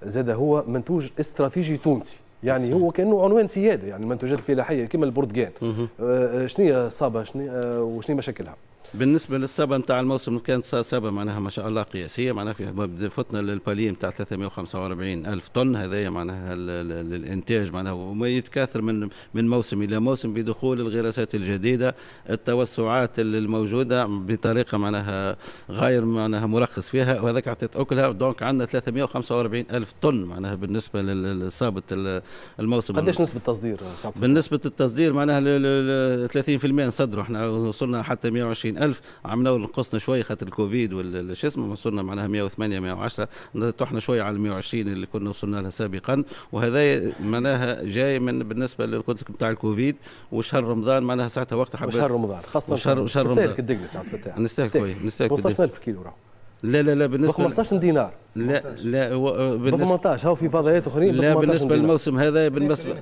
زاد هو منتوج استراتيجي تونسي يعني هو كانه عنوان سياده يعني المنتوجات الفلاحيه كما البرتقال آه، آه، شنو هي صابه شنو وشنو مشاكلها بالنسبه للسبه نتاع الموسم كانت سبه معناها ما شاء الله قياسيه معناها في فتنا للبالي نتاع 345 الف طن هذايا معناها للانتاج معناها وما يتكاثر من من موسم الى موسم بدخول الغراسات الجديده التوسعات الموجوده بطريقه معناها غير معناها مرخص فيها وهذاك عطيت اكلها دونك عندنا 345 الف طن معناها بالنسبه لصابه الموسم قداش نسبه التصدير بالنسبه التصدير معناها 30% نصدروا احنا وصلنا حتى 120 ألف عملنا نقصنا شويه خاطر الكوفيد والشي اسمه وصلنا معناها 108 110 طحنا شويه على 120 اللي كنا وصلنا لها سابقا وهذا معناها جاي من بالنسبه اللي قلت لك بتاع الكوفيد وشهر رمضان معناها ساعتها وقتها حبيت وشهر رمضان خاصه وشهر, وشهر رمضان نستاهل الدقلس على نستاهل كويس نستاهل وصلنا 1000 كيلو لا لا لا بالنسبه ب 15 دينار لا لا و... آه، بالنسبه ب 18 هاو في فضائيات اخرين لا بالنسبه للموسم هذا يعني بالنسبه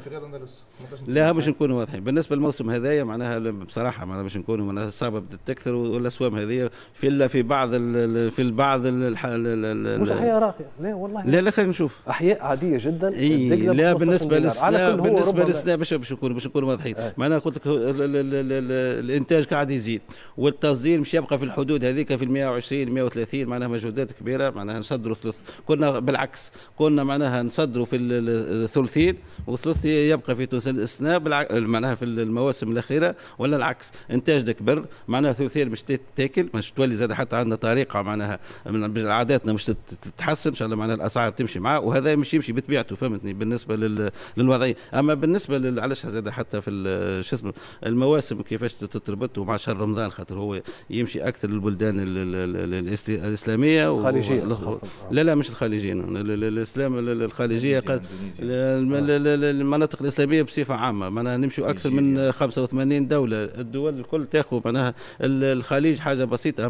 لا باش نكونوا واضحين بالنسبه للموسم هذايا معناها بصراحه معناها باش نكونوا معناها الصعبه تكثر والاسوام هذه في الا في بعض ال... في بعض مش احياء راقيه لا والله لا لا خلينا نشوف احياء عاديه جدا اي لا بالنسبه للسنا بالنسبه للسنا باش باش نكونوا باش نكونوا واضحين آه. معناها قلت لك الانتاج قاعد يزيد والتصدير مش يبقى في الحدود هذيك في 120 130 معناها مجهودات كبيره معناها نصدروا ثلث كنا بالعكس كنا معناها نصدروا في الثلثين والثلثي يبقى في تونس السنة معناها في المواسم الاخيره ولا العكس انتاج كبر معناها ثلثين مش تاكل مش تولي زاد حتى عندنا طريقه معناها عاداتنا مش تتحسن ان شاء الله معناها الاسعار تمشي معاه وهذا مش يمشي بطبيعته فهمتني بالنسبه للوضعيه اما بالنسبه لل... علاش زاد حتى في شو اسمه المواسم كيفاش تتربط ومع شهر رمضان خاطر هو يمشي اكثر للبلدان الاسلاميه الخليجيه و... لا لا مش الخليجيه الاسلام الخليجيه المناطق الاسلاميه بصفه عامه معناها نمشوا اكثر من 85 دوله الدول الكل تاخذ معناها الخليج حاجه بسيطه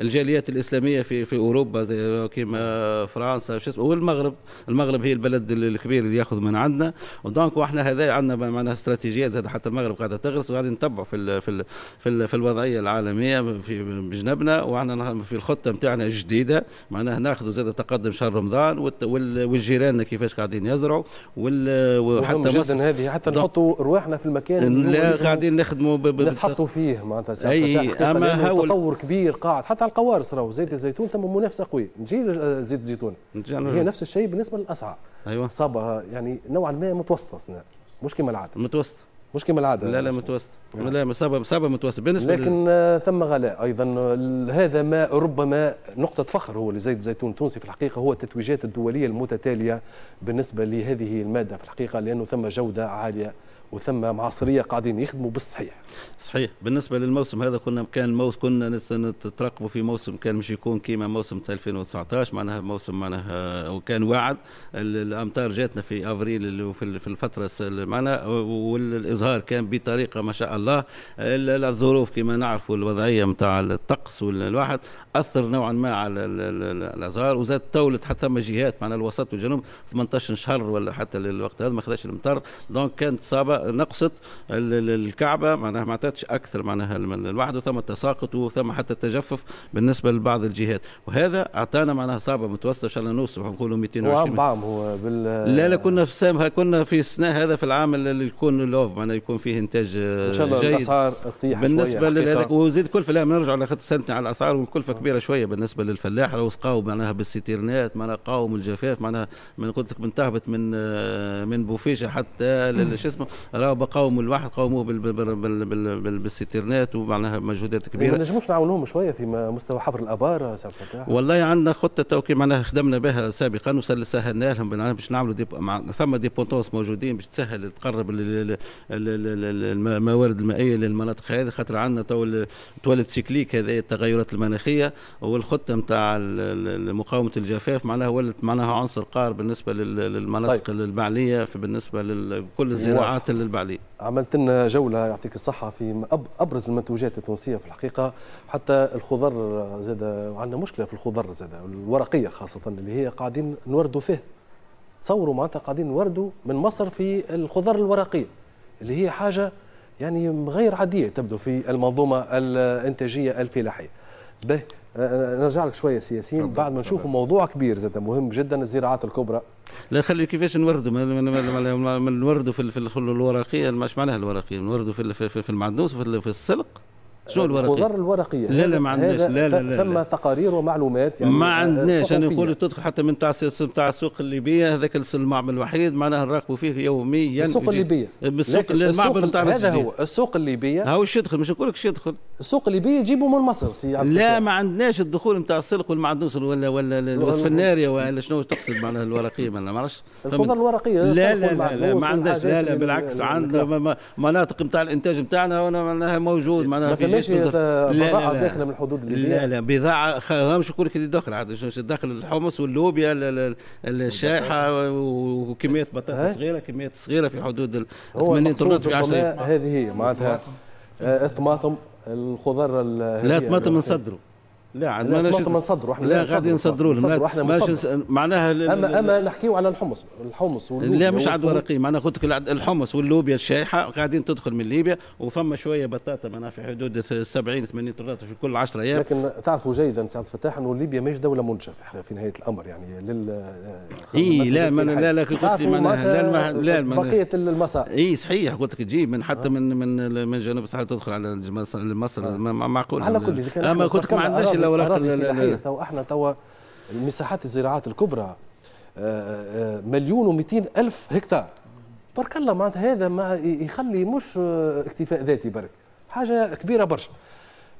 الجاليات الاسلاميه في في اوروبا زي كيما فرنسا شو اسمه والمغرب المغرب هي البلد الكبير اللي ياخذ من عندنا ودونك واحنا هذا عندنا معناها استراتيجيات زاد حتى المغرب قاعده تغرس وقاعدين نتبعوا في في في, في الوضعيه العالميه في بجنبنا وعندنا في الخطه نتاعنا الجديده معناها ناخذوا زاد تقدم شهر رمضان والجيراننا كيفاش قاعدين يزرعوا وحتى جدا هذه حتى نحطوا رواحنا في المكان لا قاعدين نخدموا نحطوا فيه معناتها اي اما هو تطور كبير قاعد حتى على القوارص راهو زيت الزيتون ثم منافسه قويه نجي زيت الزيتون هي نفس الشيء بالنسبه للاسعار ايوه صابه يعني نوعا ما متوسطه مش كما العاده متوسطه مش كما العاده لا لا متوسط نعم. لا سبب سبب متوسط بالنسبه لكن لل... آه، ثم غلاء ايضا هذا ما ربما نقطه فخر هو لزيت الزيتون التونسي في الحقيقه هو التتويجات الدوليه المتتاليه بالنسبه لهذه الماده في الحقيقه لانه ثم جوده عاليه وثم معاصريه قاعدين يخدموا بالصحيح. صحيح بالنسبه للموسم هذا كنا كان موسم كنا نترقبوا في موسم كان مش يكون كيما موسم 2019 معناها موسم معناها وكان وعد الامطار جاتنا في افريل وفي الفتره معناها والازهار كان بطريقه ما شاء الله الظروف كما نعرفوا الوضعيه نتاع الطقس والواحد اثر نوعا ما على الازهار وزاد تولت حتى ثم جهات معناها الوسط والجنوب 18 شهر ولا حتى للوقت هذا ما خذاش الامطار دونك كانت صعبه نقصت الكعبه معناها ما اعطتش اكثر معناها الواحد ثم تساقط وثم حتى تجفف بالنسبه لبعض الجهات وهذا اعطانا معناها صعبه متوسطه ان شاء الله نوصل نقولوا 220 بعام نعم، هو بال لا لا كنا في سامها كنا في السنه هذا في العام اللي يكون لوف معناها يكون فيه انتاج آه، ان شاء الله جيد الاسعار تطيح بالنسبه لهذا وزيد كلفه لا نرجع لخاطر سنتنا على الاسعار والكلفه كبيره شويه بالنسبه للفلاح لو سقاو معناها بالستيرنات معناها قاوم الجفاف معناها من قلت لك من تهبط من آه، من بوفيجه حتى شو اسمه راهو بقاوموا الواحد قاوموه بالسترنات ومعناها مجهودات كبيره ما نجموش نعاونوهم شويه في مستوى حفر الابار والله عندنا خطه كي معناها خدمنا بها سابقا وسهلنا لهم باش نعملوا مع... ثم دي بونتونس موجودين باش تسهل تقرب الموارد المائيه للمناطق هذه خاطر عندنا تو تولد سيكليك هذه التغيرات المناخيه والخطه نتاع مقاومه الجفاف معناها ولت معناها عنصر قار بالنسبه للمناطق طيب. المعليه بالنسبه لكل الزراعات مثل البعلي عملت لنا جوله يعطيك الصحه في ابرز المنتوجات التونسيه في الحقيقه حتى الخضر زاد عندنا مشكله في الخضر زاد الورقيه خاصه اللي هي قاعدين نوردوا فيه تصوروا معناتها قاعدين نوردوا من مصر في الخضر الورقيه اللي هي حاجه يعني غير عاديه تبدو في المنظومه الانتاجيه الفلاحيه أه، نرجع لك شويه سياسيين بعد ما نشوفوا موضوع كبير زاد مهم جدا الزراعات الكبرى لا خلي كيفاش نوردوا نوردوا في الورقيه مش معناها الورقيه نوردوا في المعدنوس وفي السلق شو آه، الورقية؟ الخضر الورقيه لا لا ما عندناش لا لا لا ثم تقارير ومعلومات يعني ما آه، عندناش انا نقول تدخل حتى من تاع تاع السوق الليبيه هذاك المعمل الوحيد معناها نراقبوا فيه يوميا السوق الليبيه السوق المعمل نتاع هذا هو السوق الليبيه هاو واش يدخل مش نقول لك شو يدخل السوق الليبيه يجيبوا من مصر سي عبد لا ما عندناش الدخول نتاع السلق والمعدنوس ولا ولا الوصف الناري ولا شنو تقصد معناها الورقيه ما نعرفش الخضر الورقيه لا لا لا ما عندناش لا لا بالعكس عندنا مناطق نتاع الانتاج نتاعنا معناها موجود معناها ماشي بضاعه داخله من الحدود الليبيه لا لا بضاعه مش نقول لك داخل عاد داخل الحمص واللوبيا الشائحه وكميه بطاطا صغيره كميات صغيره في حدود ال 80 طن في 10 هذه هي معناتها آه، الطماطم الخضار لا الطماطم يعني نصدروا لا عندنا ما نش... ما نصدروا احنا لا غادي نصدروا لهم ماشي نس... معناها ل... اما اما نحكيو على الحمص الحمص واللوبيا لا مش عاد ورقي معناها قلت لك الحمص واللوبيا الشايحه غاديين تدخل من ليبيا وفما شويه بطاطا معناها في حدود 70 80 طرات في كل 10 ايام لكن تعرفوا جيدا سي عبد الفتاح انه ليبيا ماهيش دوله منشفه في نهايه الامر يعني لل اي لا من لا لا قلت لي معناها لا لا بقيه المسار اي صحيح قلت لك تجي من حتى آه. من من من جنوب الصحراء تدخل على مصر آه. معقول على كل اما قلت لك ما عندناش لا ولكن لا لا لا تو احنا توا المساحات الزراعات الكبرى آه، آه، مليون و ألف هكتار برك الله معناتها هذا ما يخلي مش آه، اكتفاء ذاتي برك حاجة كبيرة برشا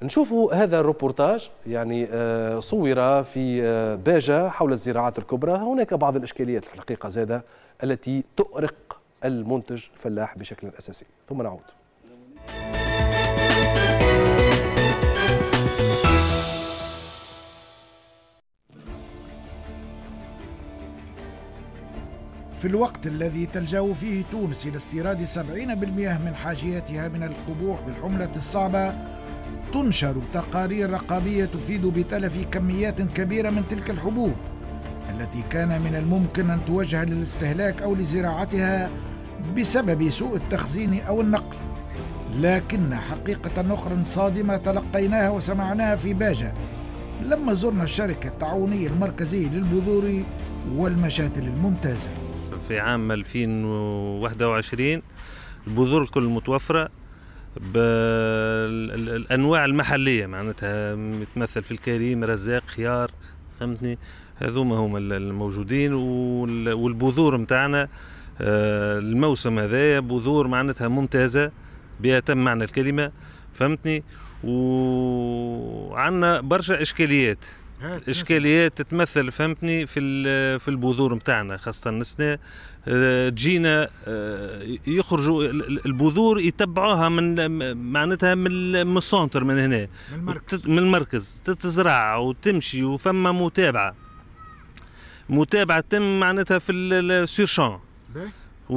نشوفوا هذا الروبورتاج يعني صور في باجة حول الزراعات الكبرى هناك بعض الإشكاليات في الحقيقة زادة التي تؤرق المنتج الفلاح بشكل أساسي ثم نعود في الوقت الذي تلجأ فيه تونس إلى استيراد 70% من حاجياتها من القبوح بالحملة الصعبة تنشر تقارير رقابية تفيد بتلف كميات كبيرة من تلك الحبوب التي كان من الممكن أن توجه للاستهلاك أو لزراعتها بسبب سوء التخزين أو النقل لكن حقيقة أخرى صادمة تلقيناها وسمعناها في باجة لما زرنا الشركة التعاونية المركزية للبذور والمشاتل الممتازة في عام 2021 البذور الكل متوفرة بالأنواع المحلية معناتها متمثل في الكريم رزاق خيار فهمتني هذوما هما الموجودين والبذور متاعنا آه، الموسم هذايا بذور معناتها ممتازة بأتم معنى الكلمة فهمتني وعندنا برشا إشكاليات الاشكاليات تتمثل فهمتني في في البذور نتاعنا خاصه السنه تجينا آه، آه، يخرجوا البذور يتبعوها من معناتها من السونتر من هنا من المركز, من المركز تتزرع وتمشي وفما متابعه متابعه تم معناتها في و...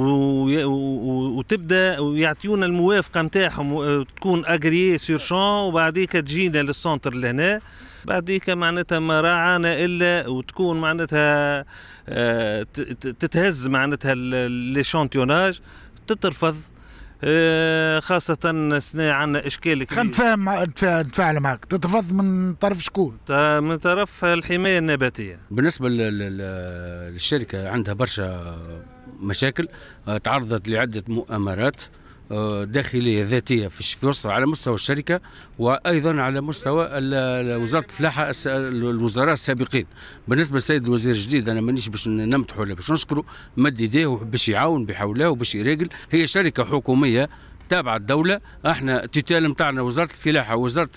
وتبدا ويعطيونا الموافقه نتاعهم تكون اجري شان وبعديك تجينا للسونتر لهنا بعديك معناتها ما راعانا الا وتكون معناتها آه، تتهز معناتها ليشانتيوناج تترفض آه، خاصة سنة عندنا إشكال كبير خلينا نتفاهم نتفاعل معك تترفض من طرف شكون؟ من طرف الحماية النباتية بالنسبة للشركة عندها برشا مشاكل آه، تعرضت لعدة مؤامرات آه، داخليه ذاتيه في يصدر على مستوى الشركه وايضا على مستوى وزاره الفلاحه الوزراء السابقين بالنسبه للسيد الوزير الجديد انا مانيش باش نمدحه ولا باش نشكره مد يديه وباش يعاون بحوله وباش يراجل هي شركه حكوميه تابعة الدولة احنا تيتال نتاعنا وزارة الفلاحة ووزارة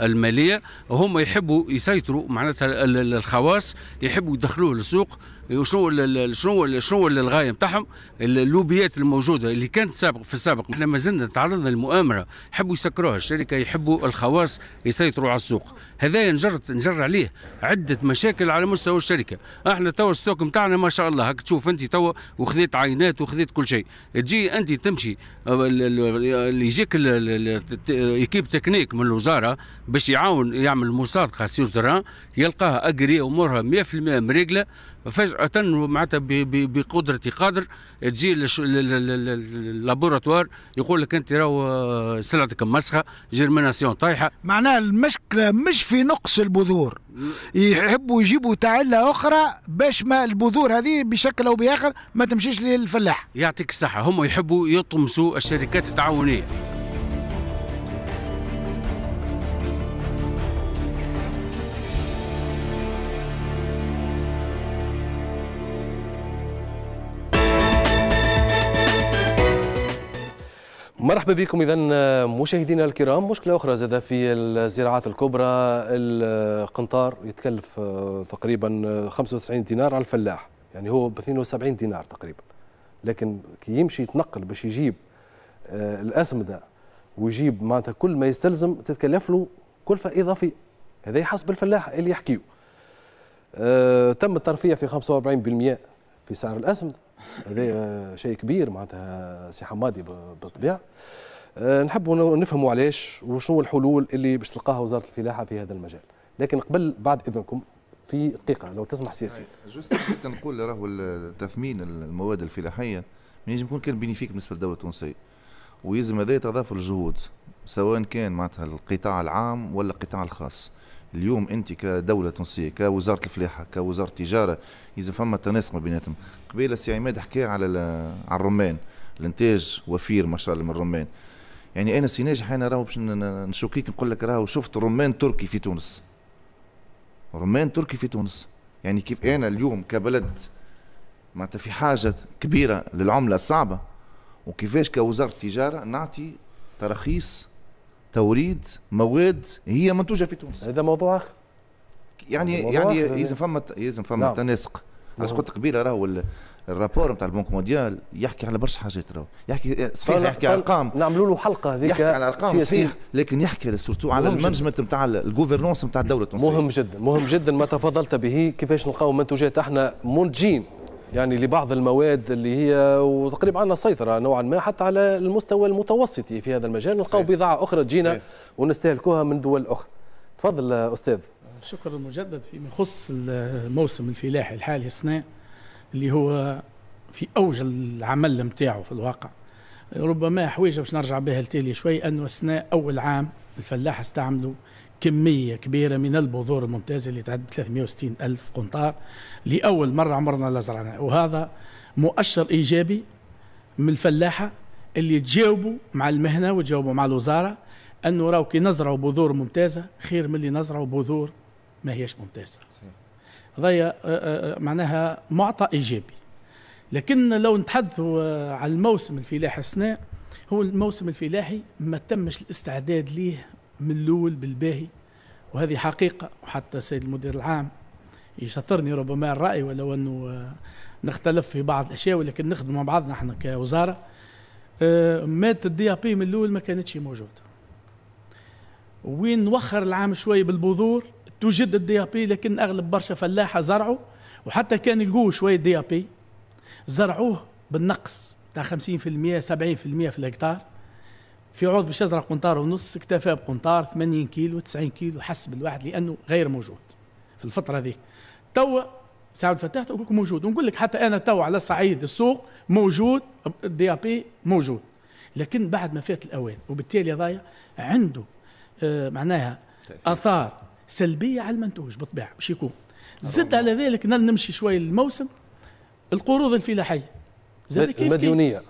المالية هم يحبوا يسيطروا معناتها الخواص يحبوا يدخلوه للسوق وشنو شنو شنو الغايه نتاعهم اللوبيات الموجوده اللي كانت سابق في السابق احنا ما زلنا تعرضنا للمؤامره يحبوا يسكروها الشركه يحبوا الخواص يسيطروا على السوق هذا نجر نجر عليه عده مشاكل على مستوى الشركه احنا توا السوق نتاعنا ما شاء الله هك تشوف انت توا وخذيت عينات وخذيت كل شيء تجي انت تمشي اللي يجيك ايكيب تكنيك من الوزاره باش يعاون يعمل مصادقه سير تران يلقاها اجري امورها 100% مريقله فجأة معناتها بقدره قادر تجي اللابوراتوار يقول لك أنت راهو آه، سلعتك مسخة جيرميناسيون طايحة معناها المشكلة مش في نقص البذور يحبوا يجيبوا تعلة أخرى باش ما البذور هذه بشكل أو بآخر ما تمشيش للفلاح يعطيك الصحة هم يحبوا يطمسوا الشركات التعاونية مرحبا بكم اذا آه، مشاهدينا الكرام مشكله اخرى زاد في الزراعات الكبرى القنطار يتكلف آه، تقريبا 95 آه، دينار على الفلاح يعني هو ب 72 دينار تقريبا لكن كي يمشي يتنقل باش يجيب الاسمده ويجيب معناتها كل ما يستلزم تتكلف له كلفه اضافيه هذا حسب الفلاح اللي يحكيه تم الترفيه في 45% في سعر الاسمده هذا شيء كبير معناتها سي حمادي بالطبيعه آه، نحبوا نفهموا علاش وشنو الحلول اللي باش تلقاها وزاره الفلاحه في هذا المجال لكن قبل بعد اذنكم في دقيقه لو تسمح سياسي آه، جوست نقول راهو تثمين المواد الفلاحيه ينجم يكون كان بينيفيك بالنسبه للدوله التونسيه ويلزم هذا تضاف الجهود سواء كان معناتها القطاع العام ولا القطاع الخاص اليوم انت كدوله تونسيه كوزاره الفلاحه كوزاره التجاره اذا فما تناسق ما بيناتهم قبيله سي عماد حكى على على الرمان الانتاج وفير ما شاء الله من الرمان يعني انا سي ناجح انا راهو باش نشوكيك نقول لك راهو شفت رمان تركي في تونس رمان تركي في تونس يعني كيف انا اليوم كبلد معناتها في حاجه كبيره للعمله الصعبه وكيفاش كوزاره التجاره نعطي تراخيص توريد مواد هي منتوجه في تونس هذا موضوع اخر يعني موضوع يعني يلزم فما يلزم فما نعم. تناسق نعم. علاش قلت قبيله راهو الرابور نتاع البنك مونديال يحكي على برشا حاجات راهو يحكي صحيح يحكي على ارقام نعملوا له حلقه هذيك يحكي على ارقام صحيح لكن يحكي سورتو على المانجمنت نتاع الجوفرنونس نتاع الدوله التونسيه مهم جدا مهم جدا ما تفضلت به كيفاش نلقاو منتوجات احنا منتجين يعني لبعض المواد اللي هي وتقريبا عندنا سيطره نوعا ما حتى على المستوى المتوسطي في هذا المجال نلقاو بضاعه اخرى تجينا ونستهلكوها من دول اخرى تفضل استاذ شكرا مجدد فيما يخص الموسم الفلاحي الحالي السنه اللي هو في اوج العمل نتاعو في الواقع ربما حويجه باش نرجع بها لتالي شوي انه السنه اول عام الفلاح استعملوا كميه كبيره من البذور الممتازه اللي تعد 360 الف قنطار لاول مره عمرنا لا زرعناها وهذا مؤشر ايجابي من الفلاحه اللي تجاوبوا مع المهنه وتجاوبوا مع الوزاره انه راو كي نزرعوا بذور ممتازه خير من اللي نزرعوا بذور ما هيش ممتازه هذايا آه، آه، آه، معناها معطى ايجابي لكن لو نتحدثوا على الموسم الفلاحي السنه هو الموسم الفلاحي ما تمش الاستعداد ليه من الاول بالباهي وهذه حقيقه وحتى السيد المدير العام يشطرني ربما الراي ولو انه آه، نختلف في بعض الاشياء ولكن نخدم مع بعضنا احنا كوزاره آه، مات الدي بي إيه من الاول ما كانتش موجوده وين نوخر العام شويه بالبذور توجد الدي بي إيه لكن اغلب برشا فلاحه زرعوا وحتى كان يلقوا شويه دي بي إيه زرعوه بالنقص تاع 50% 70% في الهكتار في عوض بشجره قنطار ونص اكتفى بقنطار 80 كيلو 90 كيلو حسب الواحد لانه غير موجود في الفتره هذيك توا ساعه الفتاح تقول لك موجود ونقول لك حتى انا توا على صعيد السوق موجود الدي بي موجود لكن بعد ما فات الاوان وبالتالي هذايا عنده آه، معناها اثار سلبيه على المنتوج بالطبيعه باش يكون نعم. زد على ذلك نمشي شوي للموسم القروض الفلاحيه زاد كيف المديونيه كيف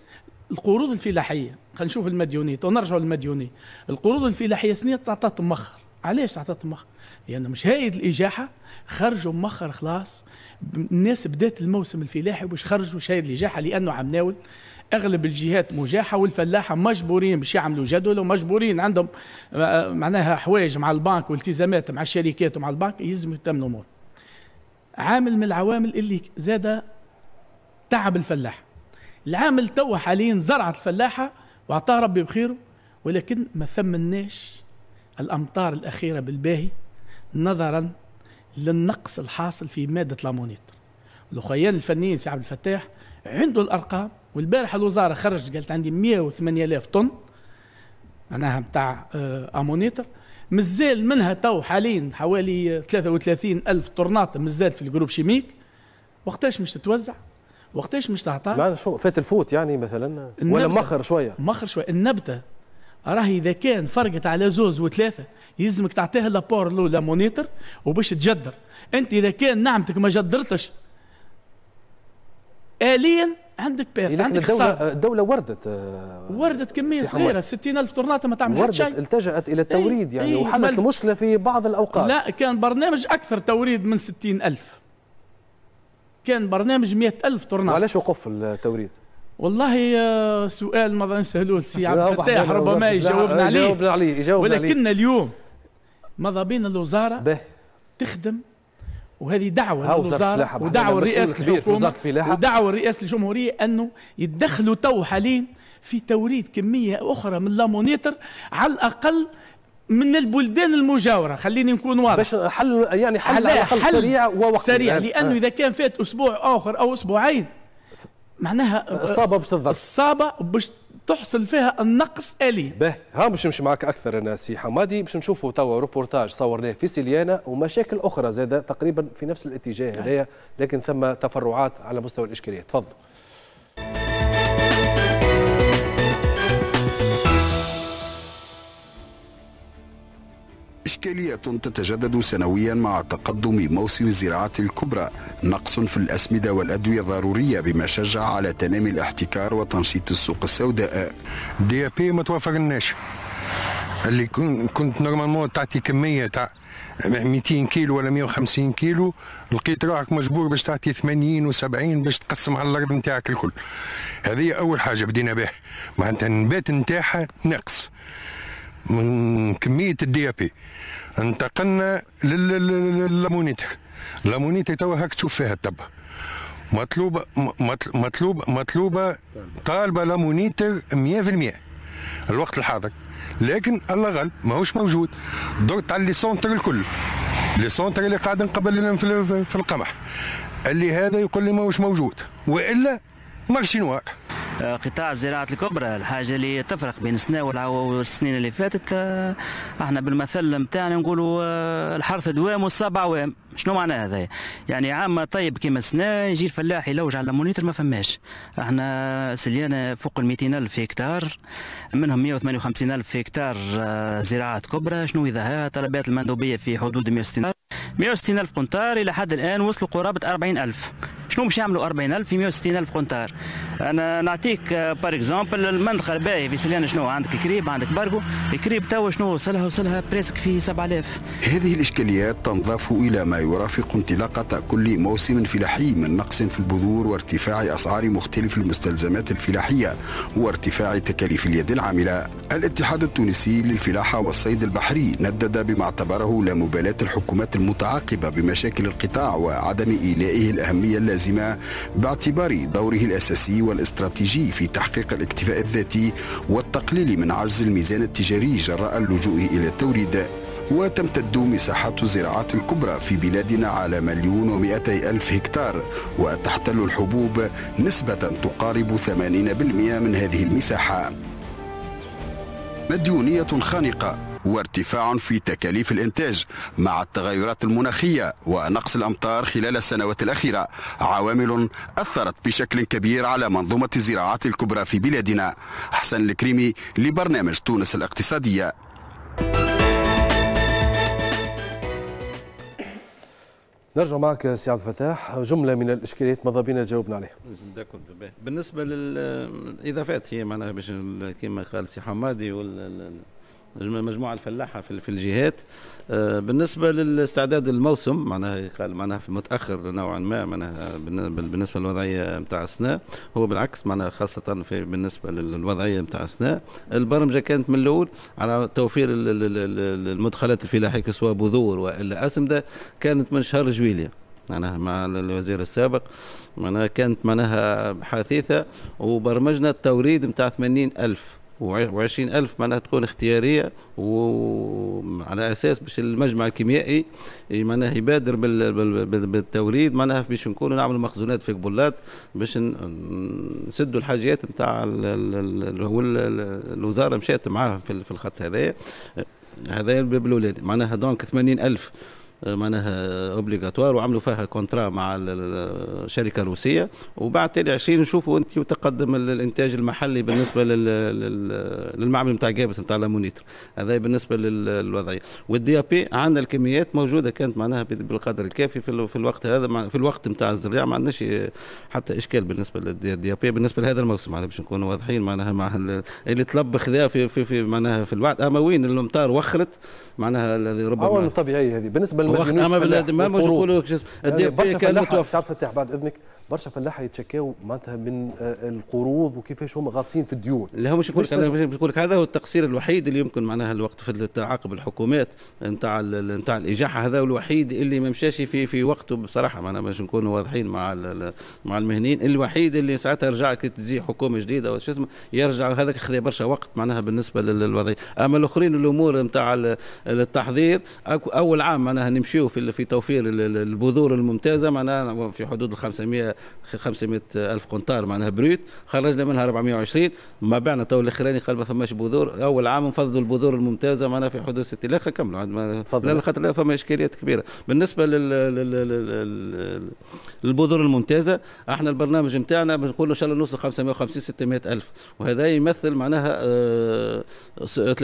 القروض الفلاحيه خلينا نشوف المديونيه تو للمديونيه القروض الفلاحيه سنية تعطات مخر علاش تعطات مخر لان يعني مش هايد الاجاحه خرجوا مخر خلاص الناس بدات الموسم الفلاحي باش خرجوا شايد الاجاحه لانه عم ناول اغلب الجهات مجاحه والفلاحه مجبورين باش يعملوا جدول ومجبورين عندهم آه، آه، معناها حوايج مع البنك والتزامات مع الشركات ومع البنك يلزم يتم الامور عامل من العوامل اللي زاد تعب الفلاح العامل تو حاليا زرعت الفلاحه واعطاه ربي بخيره ولكن ما ثمناش الامطار الاخيره بالباهي نظرا للنقص الحاصل في ماده الامونيت الاخيان الفنيين سي عبد الفتاح عنده الارقام والبارح الوزاره خرجت قالت عندي 108000 طن معناها نتاع آه، امونيتر مازال منها تو حاليا حوالي 33000 ألف طرناطة مازالت في الجروب شيميك وقتاش مش تتوزع وقتاش مش تعطى لا شو فات الفوت يعني مثلا ولا مخر شويه مخر شويه النبته راهي اذا كان فرقت على زوز وثلاثه يلزمك تعطيها لابور الاولى مونيتر وباش تجدر انت اذا كان نعمتك ما جدرتش اليا عندك بيرت عندك خسارة. الدولة وردت آه، وردت كمية صغيرة 60000 طرناطة ما تعمل وردت شيء التجأت إلى التوريد إيه يعني إيه وحلت المشكلة في بعض الأوقات لا كان برنامج أكثر توريد من 60000 كان برنامج مئة ألف وعلاش وقف التوريد؟ والله آه، سؤال ما نسهلوه لسي عبد الفتاح ربما يجاوبنا عليه يجاوبنا عليه يجاوبنا عليه ولكن اليوم ماذا بين الوزاره به. تخدم وهذه دعوه للوزاره ودعوه لرئاسه الحكومه ودعوه لرئاسه الجمهوريه انه يتدخلوا تو حاليا في توريد كميه اخرى من لامونيتر على الاقل من البلدان المجاوره خليني نكون واضح باش حل يعني حل حل, حل سريع ووقت سريع يعني لانه آه. اذا كان فات اسبوع اخر او اسبوعين معناها آه، الصابه باش تضرب الصابه باش تحصل فيها النقص آلي به ها باش نمشي معك أكثر أنا سي حمادي باش نشوفوا توا روبورتاج صورناه في سيليانا ومشاكل أخرى زادة تقريبا في نفس الاتجاه نعم. هذايا لكن ثم تفرعات على مستوى الإشكالية تفضل إشكالية تتجدد سنويا مع تقدم موسم الزراعة الكبرى نقص في الأسمدة والأدوية الضرورية بما شجع على تنامي الاحتكار وتنشيط السوق السوداء دي بي ما توفرناش اللي كنت نورمالمون تعطي كميه تاع 200 كيلو ولا 150 كيلو لقيت روحك مجبور باش تعطي 80 و70 باش تقسم على الارض نتاعك الكل هذه اول حاجه بدينا بها معناتها النبات نتاعها ناقص من كميه الدي بي انتقلنا للامونيتك الامونيتك توا هاك تشوف فيها التبه مطلوبه مطلوبه مطلوبه طالبه لامونيتر 100% الوقت الحاضر لكن الله غالب ماهوش موجود درت على لي سونتر الكل لي سونتر اللي قاعد نقبل لنا في القمح اللي هذا يقول لي ماهوش موجود والا مارشي نوار آه، قطاع الزراعه الكبرى الحاجه اللي تفرق بين السنه والسنين اللي فاتت آه، احنا بالمثل نتاعنا نقولوا آه، الحرث دوام والسبع وام شنو معناه هذا يعني عام طيب كيما السنه يجي الفلاح يلوج على مونيتر ما فماش احنا سليانة فوق ال 200 الف هكتار منهم 158 الف هكتار زراعات كبرى شنو اذا طلبات المندوبيه في حدود 160 160 الف قنطار الى حد الان وصلوا قرابه 40 الف شنو باش يعملوا 40000 في 160000 قنطار انا نعطيك بار اكزومبل المنطقه باهي في سليان شنو عندك الكريب عندك بارغو الكريب توا شنو وصلها وصلها بريسك في 7000 هذه الاشكاليات تنضاف الى ما يرافق انطلاقه كل موسم فلاحي من نقص في البذور وارتفاع اسعار مختلف المستلزمات الفلاحيه وارتفاع تكاليف اليد العامله الاتحاد التونسي للفلاحه والصيد البحري ندد بما اعتبره لا مبالاه الحكومات المتعاقبه بمشاكل القطاع وعدم ايلائه الاهميه اللازمه الحازمه باعتبار دوره الاساسي والاستراتيجي في تحقيق الاكتفاء الذاتي والتقليل من عجز الميزان التجاري جراء اللجوء الى التوريد وتمتد مساحات الزراعات الكبرى في بلادنا على مليون ومئتي ألف هكتار وتحتل الحبوب نسبة تقارب 80% من هذه المساحة مديونية خانقة وارتفاع في تكاليف الإنتاج مع التغيرات المناخية ونقص الأمطار خلال السنوات الأخيرة عوامل أثرت بشكل كبير على منظومة الزراعات الكبرى في بلادنا حسن الكريمي لبرنامج تونس الاقتصادية نرجع معك سي عبد الفتاح جمله من الاشكاليات ماذا بنا جاوبنا عليها. بالنسبه للاضافات هي معناها باش كما قال سي حمادي وال مجموعة الفلاحه في الجهات آه، بالنسبه للاستعداد الموسم معناها قال معناها في متاخر نوعا ما معناها بالنسبه للوضعيه نتاع السنه هو بالعكس معناها خاصه في بالنسبه للوضعيه نتاع السنه البرمجه كانت من الاول على توفير المدخلات الفلاحيه سواء بذور والا اسمده كانت من شهر جويليه معناها مع الوزير السابق معناها كانت معناها حثيثه وبرمجنا التوريد نتاع 80 ألف وعشرين ألف معناها تكون اختيارية وعلى أساس باش المجمع الكيميائي معناها يبادر بالتوريد معناها باش نكونوا نعملوا مخزونات في قبلات باش نسدوا الحاجيات نتاع الوزارة مشات معاها في الخط هذايا هذايا الباب الأولاني معناها دونك 80000 آه، معناها اوبليغاتوار وعملوا فيها كونترا مع الشركه الروسيه وبعد تالي 20 نشوفوا انت وتقدم الانتاج المحلي بالنسبه للمعمل نتاع جابس نتاع لامونيتر هذا بالنسبه للوضعيه والدي بي عندنا الكميات موجوده كانت معناها بالقدر الكافي في الوقت هذا في الوقت نتاع الزراعه ما عندناش حتى اشكال بالنسبه للدي بي بالنسبه لهذا الموسم معناها باش نكونوا واضحين معناها مع اللي طلب خذاها في, في, في معناها في الوعد اما وين الامطار وخرت معناها ربما عوامل طبيعيه هذه بالنسبه وقت اما ما باش نقولوا دير بيك سعد فتح بعد اذنك برشا فلاحه يتشكاو معناتها من آه، القروض وكيفاش هم غاطسين في الديون لا مش نقول لك مش نقول لك هذا هو التقصير الوحيد اللي يمكن معناها الوقت في تعاقب الحكومات نتاع نتاع الاجاحه هذا هو الوحيد اللي ما مشاش في في وقته بصراحه معناها باش نكونوا واضحين مع مع المهنيين الوحيد اللي ساعتها رجع كي تجي حكومه جديده وش شو اسمه يرجع هذاك خذ برشا وقت معناها بالنسبه للوضعيه اما الاخرين الامور نتاع التحضير اول عام معناها نمشيو في في توفير البذور الممتازه معناها في حدود ال 500 500 ألف قنطار معناها بروت خرجنا منها 420 ما بعنا تو الاخراني قال ما فماش بذور اول عام نفضلوا البذور الممتازه معناها في حدود 60 لاخ كملوا عندما لا خاطر لا فما اشكاليات كبيره بالنسبه للبذور الممتازه احنا البرنامج نتاعنا بنقولوا ان شاء الله نوصل 550 600 الف وهذا يمثل معناها 30% آه،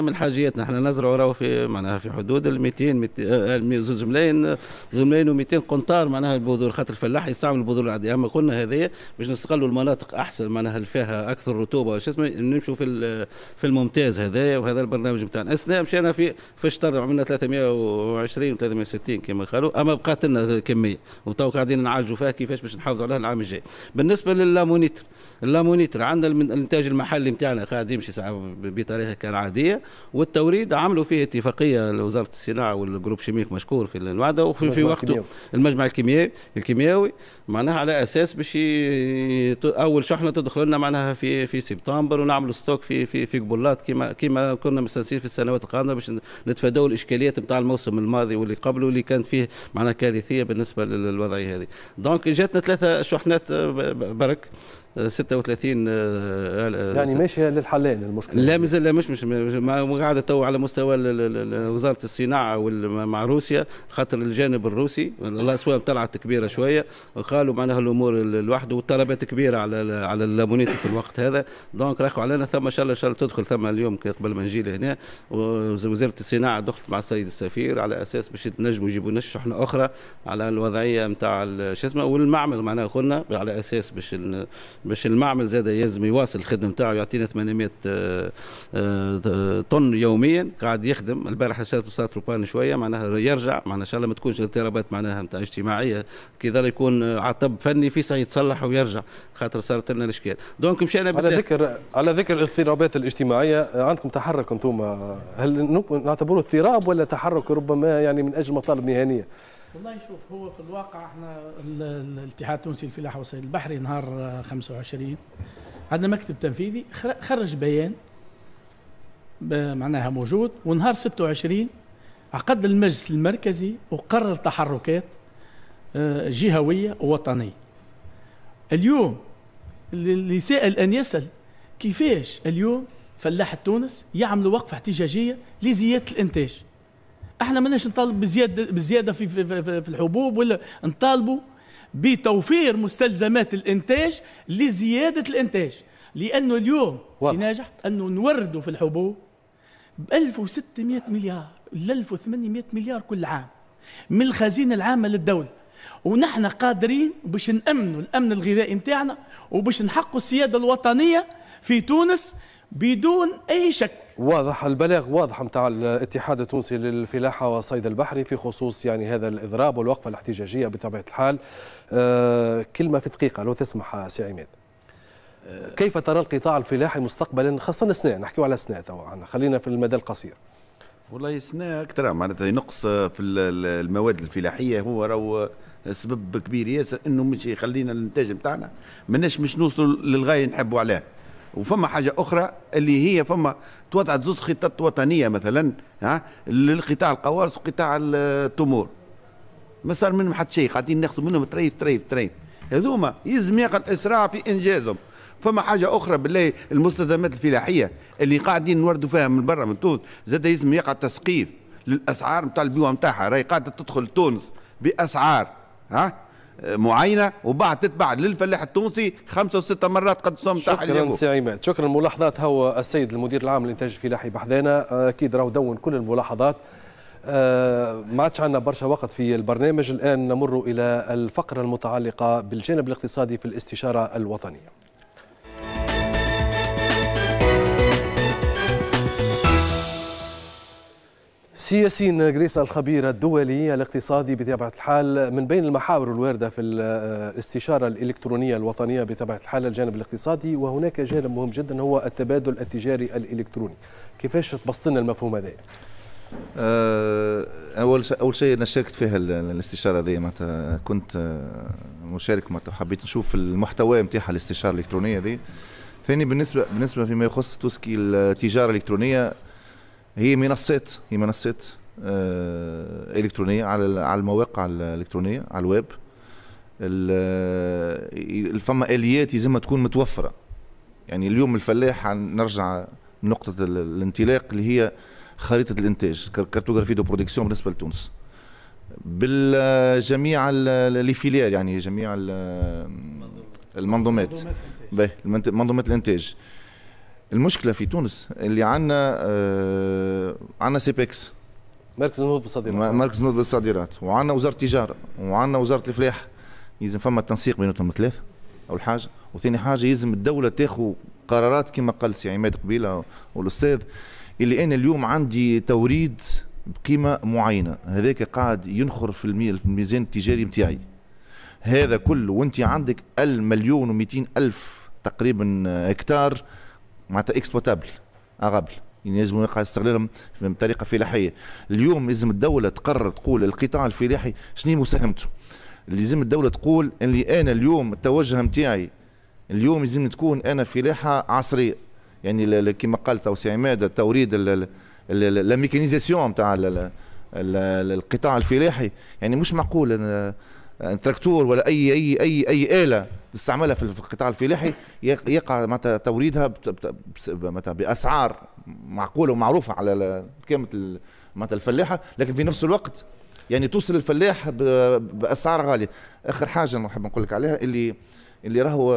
من حاجياتنا احنا نزرعوا راهو في معناها في حدود ال 200 آه، زوج ملايين زوج ملايين و 200 قنطار معناها البذور خاطر الفلاح يستعمل بذور العاديه اما قلنا هذه باش نستغلوا المناطق احسن معناها اللي فيها اكثر رطوبه شو اسمه نمشوا في في الممتاز هذا وهذا البرنامج نتاعنا اثناء مشينا في في الشطر عملنا 320 و 360 كما قالوا اما بقات لنا كميه وتو قاعدين نعالجوا فيها كيفاش باش نحافظوا عليها العام الجاي بالنسبه للامونيتر اللامونيتر عندنا الانتاج المحلي نتاعنا قاعد يمشي بطريقه كان عاديه والتوريد عملوا فيه اتفاقيه لوزاره الصناعه والجروب شيميك مشكور في الوعده وفي في وقته المجمع الكيميائي الكيميائي مع معناها على اساس باش اول شحنه تدخل لنا معناها في في سبتمبر ونعملوا ستوك في في في قبلات كما كما كنا مستنسين في السنوات القادمه باش نتفادوا الاشكاليات نتاع الموسم الماضي واللي قبله اللي كانت فيه معناها كارثيه بالنسبه للوضعيه هذه دونك جاتنا ثلاثه شحنات آه، برك 36 آه، آه، يعني ماشيه للحلين المشكله لا مازال لا مش مش قاعده تو على مستوى وزاره الصناعه مع روسيا خاطر الجانب الروسي الاسواق طلعت كبيره شويه وقالوا معناها الامور لوحده والطلبات كبيره على على اللابونيتي في الوقت هذا دونك راحوا علينا ثم ان شاء الله ان شاء الله تدخل ثم اليوم قبل ما نجي لهنا وزاره الصناعه دخلت مع السيد السفير على اساس باش نجموا يجيبوا لنا شحنه اخرى على الوضعيه نتاع شو اسمه والمعمل معناها قلنا على اساس باش باش المعمل زاد يلزم يواصل الخدمه نتاعو يعطينا 800 آه، آه، طن يوميا قاعد يخدم البارحه صارت وصلت روبان شويه معناها يرجع معناها ان شاء الله ما تكونش اضطرابات معناها نتاع اجتماعيه كي ظل يكون عطب فني في ساعه يتصلح ويرجع خاطر صارت لنا الاشكال دونك مشينا على ذكر على ذكر الاضطرابات الاجتماعيه عندكم تحرك انتم هل نعتبروه اضطراب ولا تحرك ربما يعني من اجل مطالب مهنيه والله شوف هو في الواقع احنا الاتحاد التونسي للفلاحه والصيد البحري نهار 25 عندنا مكتب تنفيذي خرج بيان معناها موجود ونهار 26 عقد المجلس المركزي وقرر تحركات آه، جهويه ووطنيه اليوم اللي سائل ان يسال كيفاش اليوم فلاح تونس يعملوا وقفه احتجاجيه لزياده الانتاج احنا ماناش نطالب بزياده بزياده في في, في, في الحبوب ولا نطالبوا بتوفير مستلزمات الانتاج لزياده الانتاج لانه اليوم سي ناجح انه نوردوا في الحبوب ب 1600 مليار ل 1800 مليار كل عام من الخزينه العامه للدوله ونحن قادرين باش نامنوا الامن الغذائي نتاعنا وباش نحقوا السياده الوطنيه في تونس بدون أي شك واضح البلاغ واضح متاع الاتحاد التونسي للفلاحه والصيد البحري في خصوص يعني هذا الاضراب والوقفه الاحتجاجيه بطبيعه الحال آه، كلمه في دقيقه لو تسمح سي عماد آه. كيف ترى القطاع الفلاحي مستقبلا خاصه السنة نحكيو على سنة توا خلينا في المدى القصير والله سنة اكثر معناتها نقص في المواد الفلاحيه هو راهو سبب كبير ياسر انه مش يخلينا الانتاج نتاعنا ماناش مش نوصلوا للغايه اللي نحبوا عليها وفما حاجه اخرى اللي هي فما توضعت زوز خطط وطنيه مثلا ها للقطاع القوارص وقطاع التمور ما صار منهم حتى شيء قاعدين ناخذوا منهم تريف تريف تريف هذوما يلزم يقع الاسراع في انجازهم فما حاجة أخرى بالله المستلزمات الفلاحية اللي قاعدين نوردوا فيها من برا من تونس زاد يلزم يقع تسقيف للأسعار نتاع البيوة نتاعها راهي قاعدة تدخل تونس بأسعار ها معينه وبعد تتبع للفلاح التونسي خمسه وسته مرات قد السهم شكرا سي عماد شكرا الملاحظات هو السيد المدير العام للانتاج الفلاحي بحذانا اكيد راهو دون كل الملاحظات آه، ما عادش عندنا برشا وقت في البرنامج الان نمر الى الفقره المتعلقه بالجانب الاقتصادي في الاستشاره الوطنيه سياسين جريسا الخبير الدولي الاقتصادي بطبيعة الحال من بين المحاور الواردة في الاستشارة آه، الإلكترونية الوطنية بطبيعة الحال الجانب الاقتصادي وهناك جانب مهم جدا هو التبادل التجاري الإلكتروني كيفاش تبسط لنا المفهوم هذا؟ آه، اول اول شيء انا شاركت فيها الاستشاره هذه معناتها كنت آه، مشارك معناتها حبيت نشوف المحتوى نتاعها الاستشاره الالكترونيه هذه ثاني بالنسبه بالنسبه فيما يخص توسكي التجاره الالكترونيه هي منصات هي منصات آه، الكترونيه على على المواقع الالكترونيه على الويب الفما اليات يلزمها تكون متوفره يعني اليوم الفلاح نرجع لنقطه الانطلاق اللي هي خريطه الانتاج كارتوغرافي دو برودكسيون بالنسبه لتونس بالجميع لي فيلير يعني جميع المنظومات المنظومات الانتاج المشكله في تونس اللي عندنا آه عندنا سيبكس مركز نهوض بالصادرات مركز نهوض بالصادرات وعندنا وزاره التجاره وعندنا وزاره الفلاح يلزم فما تنسيق بيناتهم الثلاث اول حاجه وثاني حاجه يلزم الدوله تاخذ قرارات كما قال سي عماد قبيله والاستاذ اللي انا اليوم عندي توريد بقيمه معينه هذاك قاعد ينخر في الميزان التجاري بتاعي هذا كله وانت عندك المليون و ألف تقريبا آه، هكتار معناتها اكسبوتابل اغابل يعني لازم يقع استغلالهم بطريقه فلاحيه اليوم لازم الدوله تقرر تقول القطاع الفلاحي شنو مساهمته لازم الدوله تقول اللي انا اليوم التوجه نتاعي اليوم لازم تكون انا فلاحه عصريه يعني كما قال تو سي عماد توريد لا ميكانيزاسيون تاع القطاع الفلاحي يعني مش معقول تراكتور ولا اي اي اي اي اله تستعملها في القطاع الفلاحي يقع معناتها توريدها متى باسعار معقوله ومعروفه على قيمه معناتها الفلاحه لكن في نفس الوقت يعني توصل الفلاح باسعار غاليه اخر حاجه نحب نقول لك عليها اللي اللي راهو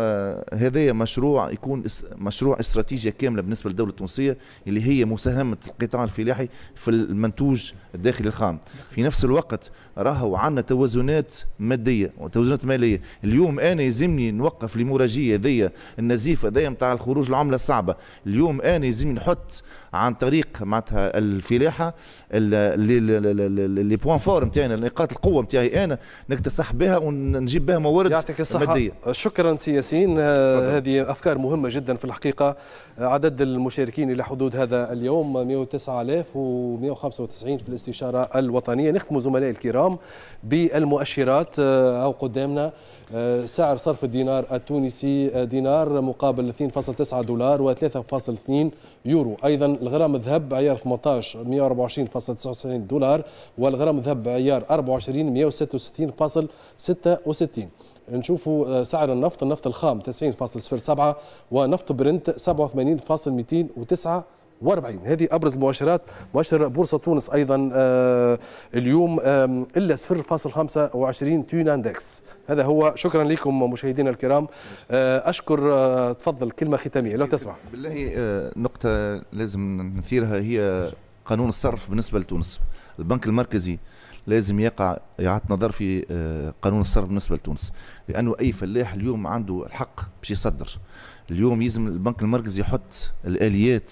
هذايا مشروع يكون مشروع استراتيجيه كامله بالنسبه للدوله التونسيه اللي هي مساهمه القطاع الفلاحي في المنتوج الداخلي الخام في نفس الوقت راهو عندنا توازنات ماديه وتوازنات ماليه اليوم انا يلزمني نوقف المراجيه ذي النزيفه ذي متاع الخروج العمله الصعبه اليوم انا يلزمني نحط عن طريق معناتها الفلاحه لي بوان فور نتاعنا نقاط القوه نتاعي انا نكتسح بها ونجيب بها موارد يعطيك الصحة. ماديه شكرا سي ياسين آه، هذه افكار مهمه جدا في الحقيقه آه، عدد المشاركين الى حدود هذا اليوم 109195 في الاستشاره الوطنيه نختم زملائي الكرام بالمؤشرات آه، او قدامنا آه، سعر صرف الدينار التونسي آه، دينار مقابل 2.9 دولار و3.2 يورو ايضا الغرام الذهب عيار 18 124.99 دولار والغرام الذهب عيار 24 166.66 نشوفوا آه، سعر النفط النفط الخام 90.07 ونفط برنت 87.209 40 هذه ابرز المؤشرات مؤشر بورصه تونس ايضا آه، اليوم الا 0.25 تون اندكس هذا هو شكرا لكم مشاهدينا الكرام آه، اشكر آه، تفضل كلمه ختاميه لو تسمح بالله نقطه لازم نثيرها هي قانون الصرف بالنسبه لتونس البنك المركزي لازم يقع يعطي نظر في قانون الصرف بالنسبه لتونس لانه اي فلاح اليوم عنده الحق باش يصدر اليوم يلزم البنك المركزي يحط الاليات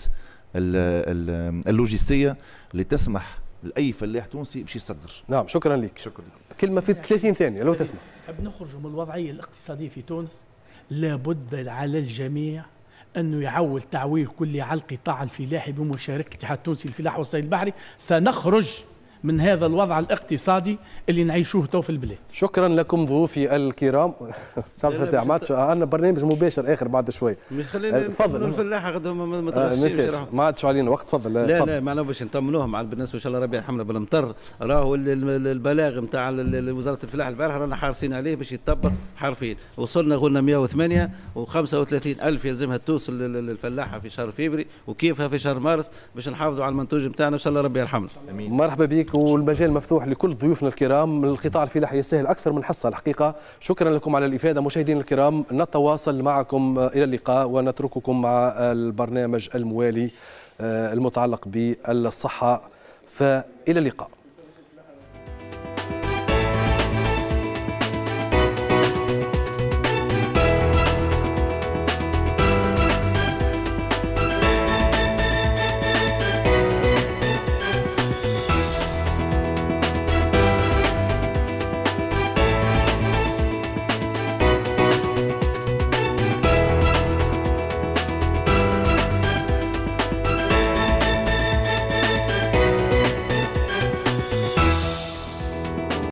اللوجستيه اللي تسمح لاي فلاح تونسي باش يصدر نعم شكرا لك شكرا كلمه في 30 ثانيه لو يعني تسمح نحب نخرج من الوضعيه الاقتصاديه في تونس لابد على الجميع انه يعول تعويل كلي على القطاع الفلاحي بمشاركه الاتحاد التونسي للفلاح والصيد البحري سنخرج من هذا الوضع الاقتصادي اللي نعيشوه تو في البلاد شكرا لكم ضيوفي الكرام سامحني عملت انا برنامج مباشر اخر بعد شوي خلينا آه، تفضل الفلاحه غدهم ما, ما آه ما عادش علينا وقت تفضل آه، لا لا معنا باش نطمنوهم على بالنسبه ان شاء الله ربيع حمله بالمطر راهو البلاغ نتاع وزاره الفلاح البارحه رانا حارسين عليه باش يتطبق حرفيا وصلنا قلنا 108 و35 الف يلزمها توصل للفلاحه في شهر فيفري وكيفها في شهر مارس باش نحافظوا على المنتوج نتاعنا ان شاء الله ربي يرحمنا مرحبا بك فيك والمجال مفتوح لكل ضيوفنا الكرام القطاع الفلاحي يستاهل أكثر من حصة الحقيقة شكرا لكم على الإفادة مشاهدينا الكرام نتواصل معكم آه، إلى اللقاء ونترككم مع البرنامج الموالي آه، المتعلق بالصحة فإلى اللقاء